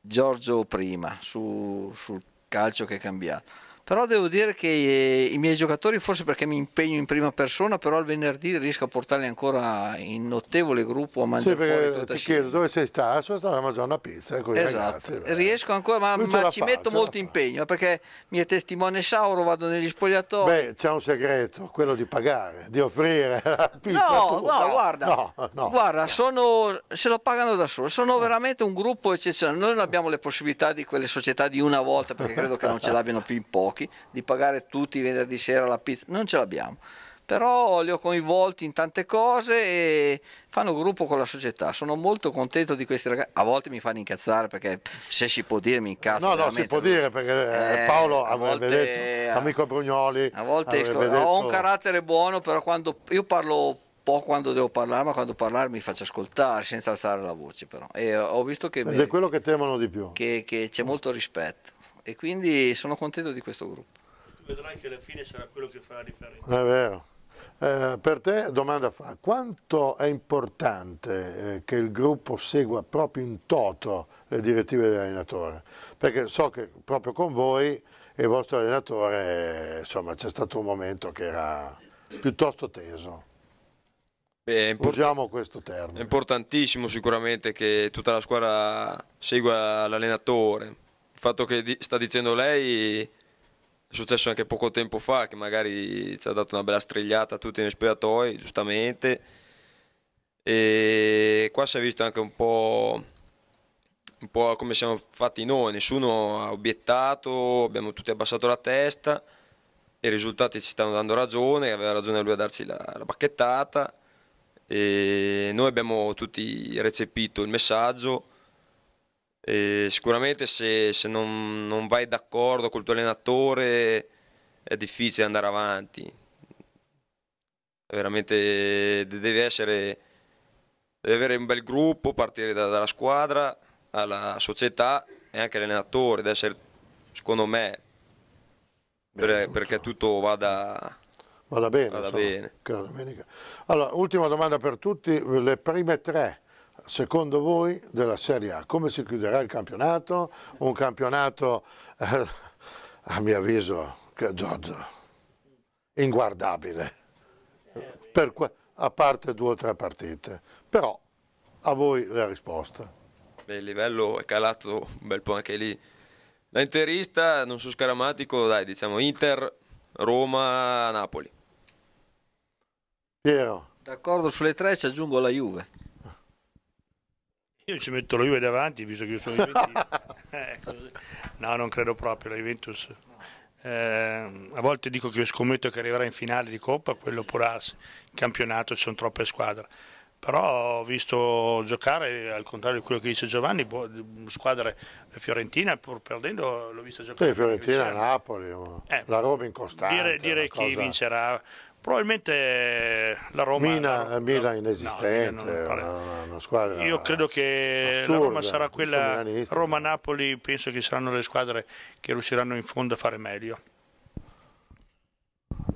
Giorgio prima su, sul calcio che è cambiato però devo dire che eh, i miei giocatori, forse perché mi impegno in prima persona, però al venerdì riesco a portarli ancora in notevole gruppo a mangiare sì, fuori tutta Ti scena. chiedo dove sei stato, sono stato a mangiare una pizza con esatto. Ragazzi, riesco ancora, ma, ma ci fa, metto molto impegno, eh, perché mi è testimone Sauro, vado negli spogliatoi. Beh, c'è un segreto, quello di pagare, di offrire la pizza. No, tu, no, guarda, no, no. guarda sono, se lo pagano da solo, sono veramente un gruppo eccezionale. Noi non abbiamo le possibilità di quelle società di una volta, perché credo che non ce l'abbiano più in pochi giochi, di pagare tutti i venerdì sera la pizza, non ce l'abbiamo. Però li ho coinvolti in tante cose e fanno gruppo con la società. Sono molto contento di questi ragazzi. A volte mi fanno incazzare perché se si può dire mi incazzo. No, no, si può dire perché eh, eh Paolo avrebbe volte, detto, eh, amico Brugnoli. A volte esco, detto... ho un carattere buono, però quando io parlo po' quando devo parlare, ma quando parlare mi faccio ascoltare senza alzare la voce però. E ho visto che... Ed mi... è quello che temono di più. Che, che c'è molto rispetto e quindi sono contento di questo gruppo. vedrai che alla fine sarà quello che farà la differenza. È vero. Eh, per te domanda fa, quanto è importante eh, che il gruppo segua proprio in toto le direttive dell'allenatore? Perché so che proprio con voi e il vostro allenatore, insomma, c'è stato un momento che era piuttosto teso. Beh, Usiamo questo termine. È importantissimo sicuramente che tutta la squadra segua l'allenatore, il fatto che di, sta dicendo lei è successo anche poco tempo fa, che magari ci ha dato una bella strigliata a tutti negli spogliatoi, giustamente. E qua si è visto anche un po', un po' come siamo fatti noi, nessuno ha obiettato, abbiamo tutti abbassato la testa i risultati ci stanno dando ragione, aveva ragione lui a darci la, la bacchettata e noi abbiamo tutti recepito il messaggio e eh, sicuramente se, se non, non, vai d'accordo col tuo allenatore è difficile andare avanti. Veramente devi essere, devi avere un bel gruppo, partire da, dalla squadra, alla società e anche all'allenatore, deve essere secondo me per, perché tutto vada, vada bene. Vada bene. Allora, ultima domanda per tutti, le prime tre secondo voi, della Serie A? Come si chiuderà il campionato? Un campionato, eh, a mio avviso, che, Giorgio, inguardabile, per, a parte due o tre partite. Però a voi la risposta. Beh, il livello è calato un bel po' anche lì. Da interista, non so scaramatico, dai, diciamo Inter, Roma, Napoli. Piero. D'accordo sulle tre ci aggiungo la Juve. Io ci metto la Juve davanti, visto che io sono Juventino. Eh, no, non credo proprio, la Juventus. Eh, a volte dico che scommetto che arriverà in finale di Coppa, quello può darsi. In campionato ci sono troppe squadre però ho visto giocare, al contrario di quello che dice Giovanni, boh, squadre eh, Fiorentina pur perdendo l'ho visto giocare. Sì, Fiorentina, Napoli, oh. eh, la Roma in costante. Dire, dire chi cosa... vincerà, probabilmente eh, la Roma... Mina, la, Mina inesistente, no, Mina una, una, squadra Io credo che assurda, la Roma sarà quella, Roma-Napoli penso che saranno le squadre che riusciranno in fondo a fare meglio.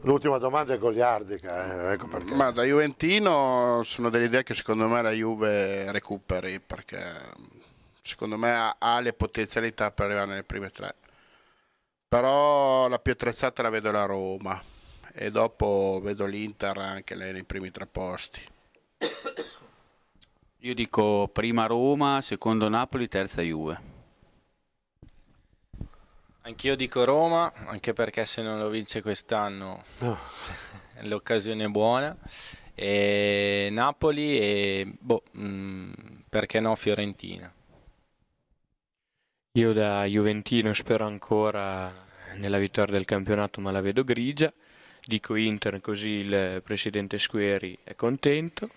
L'ultima domanda è goliardica, eh, ecco Ma da Juventino sono dell'idea che secondo me la Juve recuperi perché mm, secondo me ha le potenzialità per arrivare nelle prime tre. Però la più attrezzata la vedo la Roma e dopo vedo l'Inter anche lei nei primi tre posti. Io dico prima Roma, secondo Napoli, terza Juve. Anch'io dico Roma, anche perché se non lo vince quest'anno no. l'occasione è buona. E Napoli e boh, mh, mm, perché no Fiorentina. Io da Juventino spero ancora nella vittoria del campionato, ma la vedo grigia. Dico Inter così il presidente Squeri è contento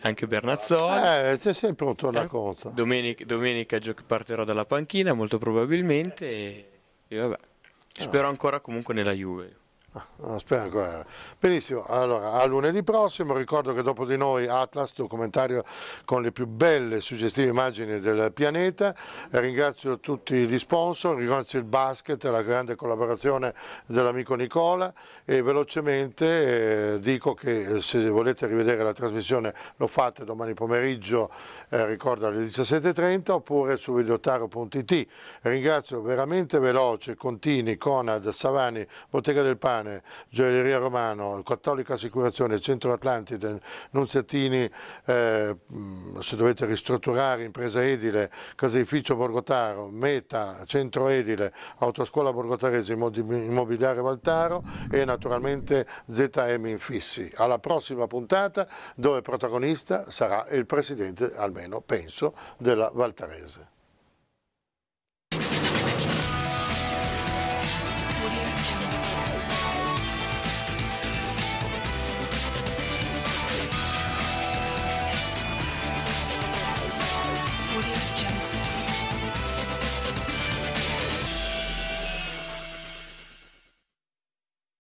anche Bernazzoli. Eh, c'è sempre un tornaconto. Eh, domenica, domenica partirò dalla panchina molto probabilmente. E e vabbè. Eh, Spero ancora comunque nella Juve. Ah, Benissimo, allora a lunedì prossimo, ricordo che dopo di noi Atlas, documentario con le più belle e suggestive immagini del pianeta, ringrazio tutti gli sponsor, ringrazio il basket, la grande collaborazione dell'amico Nicola e velocemente eh, dico che eh, se volete rivedere la trasmissione lo fate domani pomeriggio, eh, ricordo alle 17.30 oppure su videotaro.it. Ringrazio veramente veloce Contini, Conad, Savani, Bottega del Pane, Romane, Gioielleria Romano, Cattolica Assicurazione, Centro Atlantide, Nunziatini, eh, se dovete ristrutturare, Impresa Edile, Caseificio Borgotaro, Meta, Centro Edile, Autoscuola Borgotarese, Immobiliare Valtaro e naturalmente ZM Infissi. Alla prossima puntata dove protagonista sarà il Presidente, almeno penso, della Valtarese.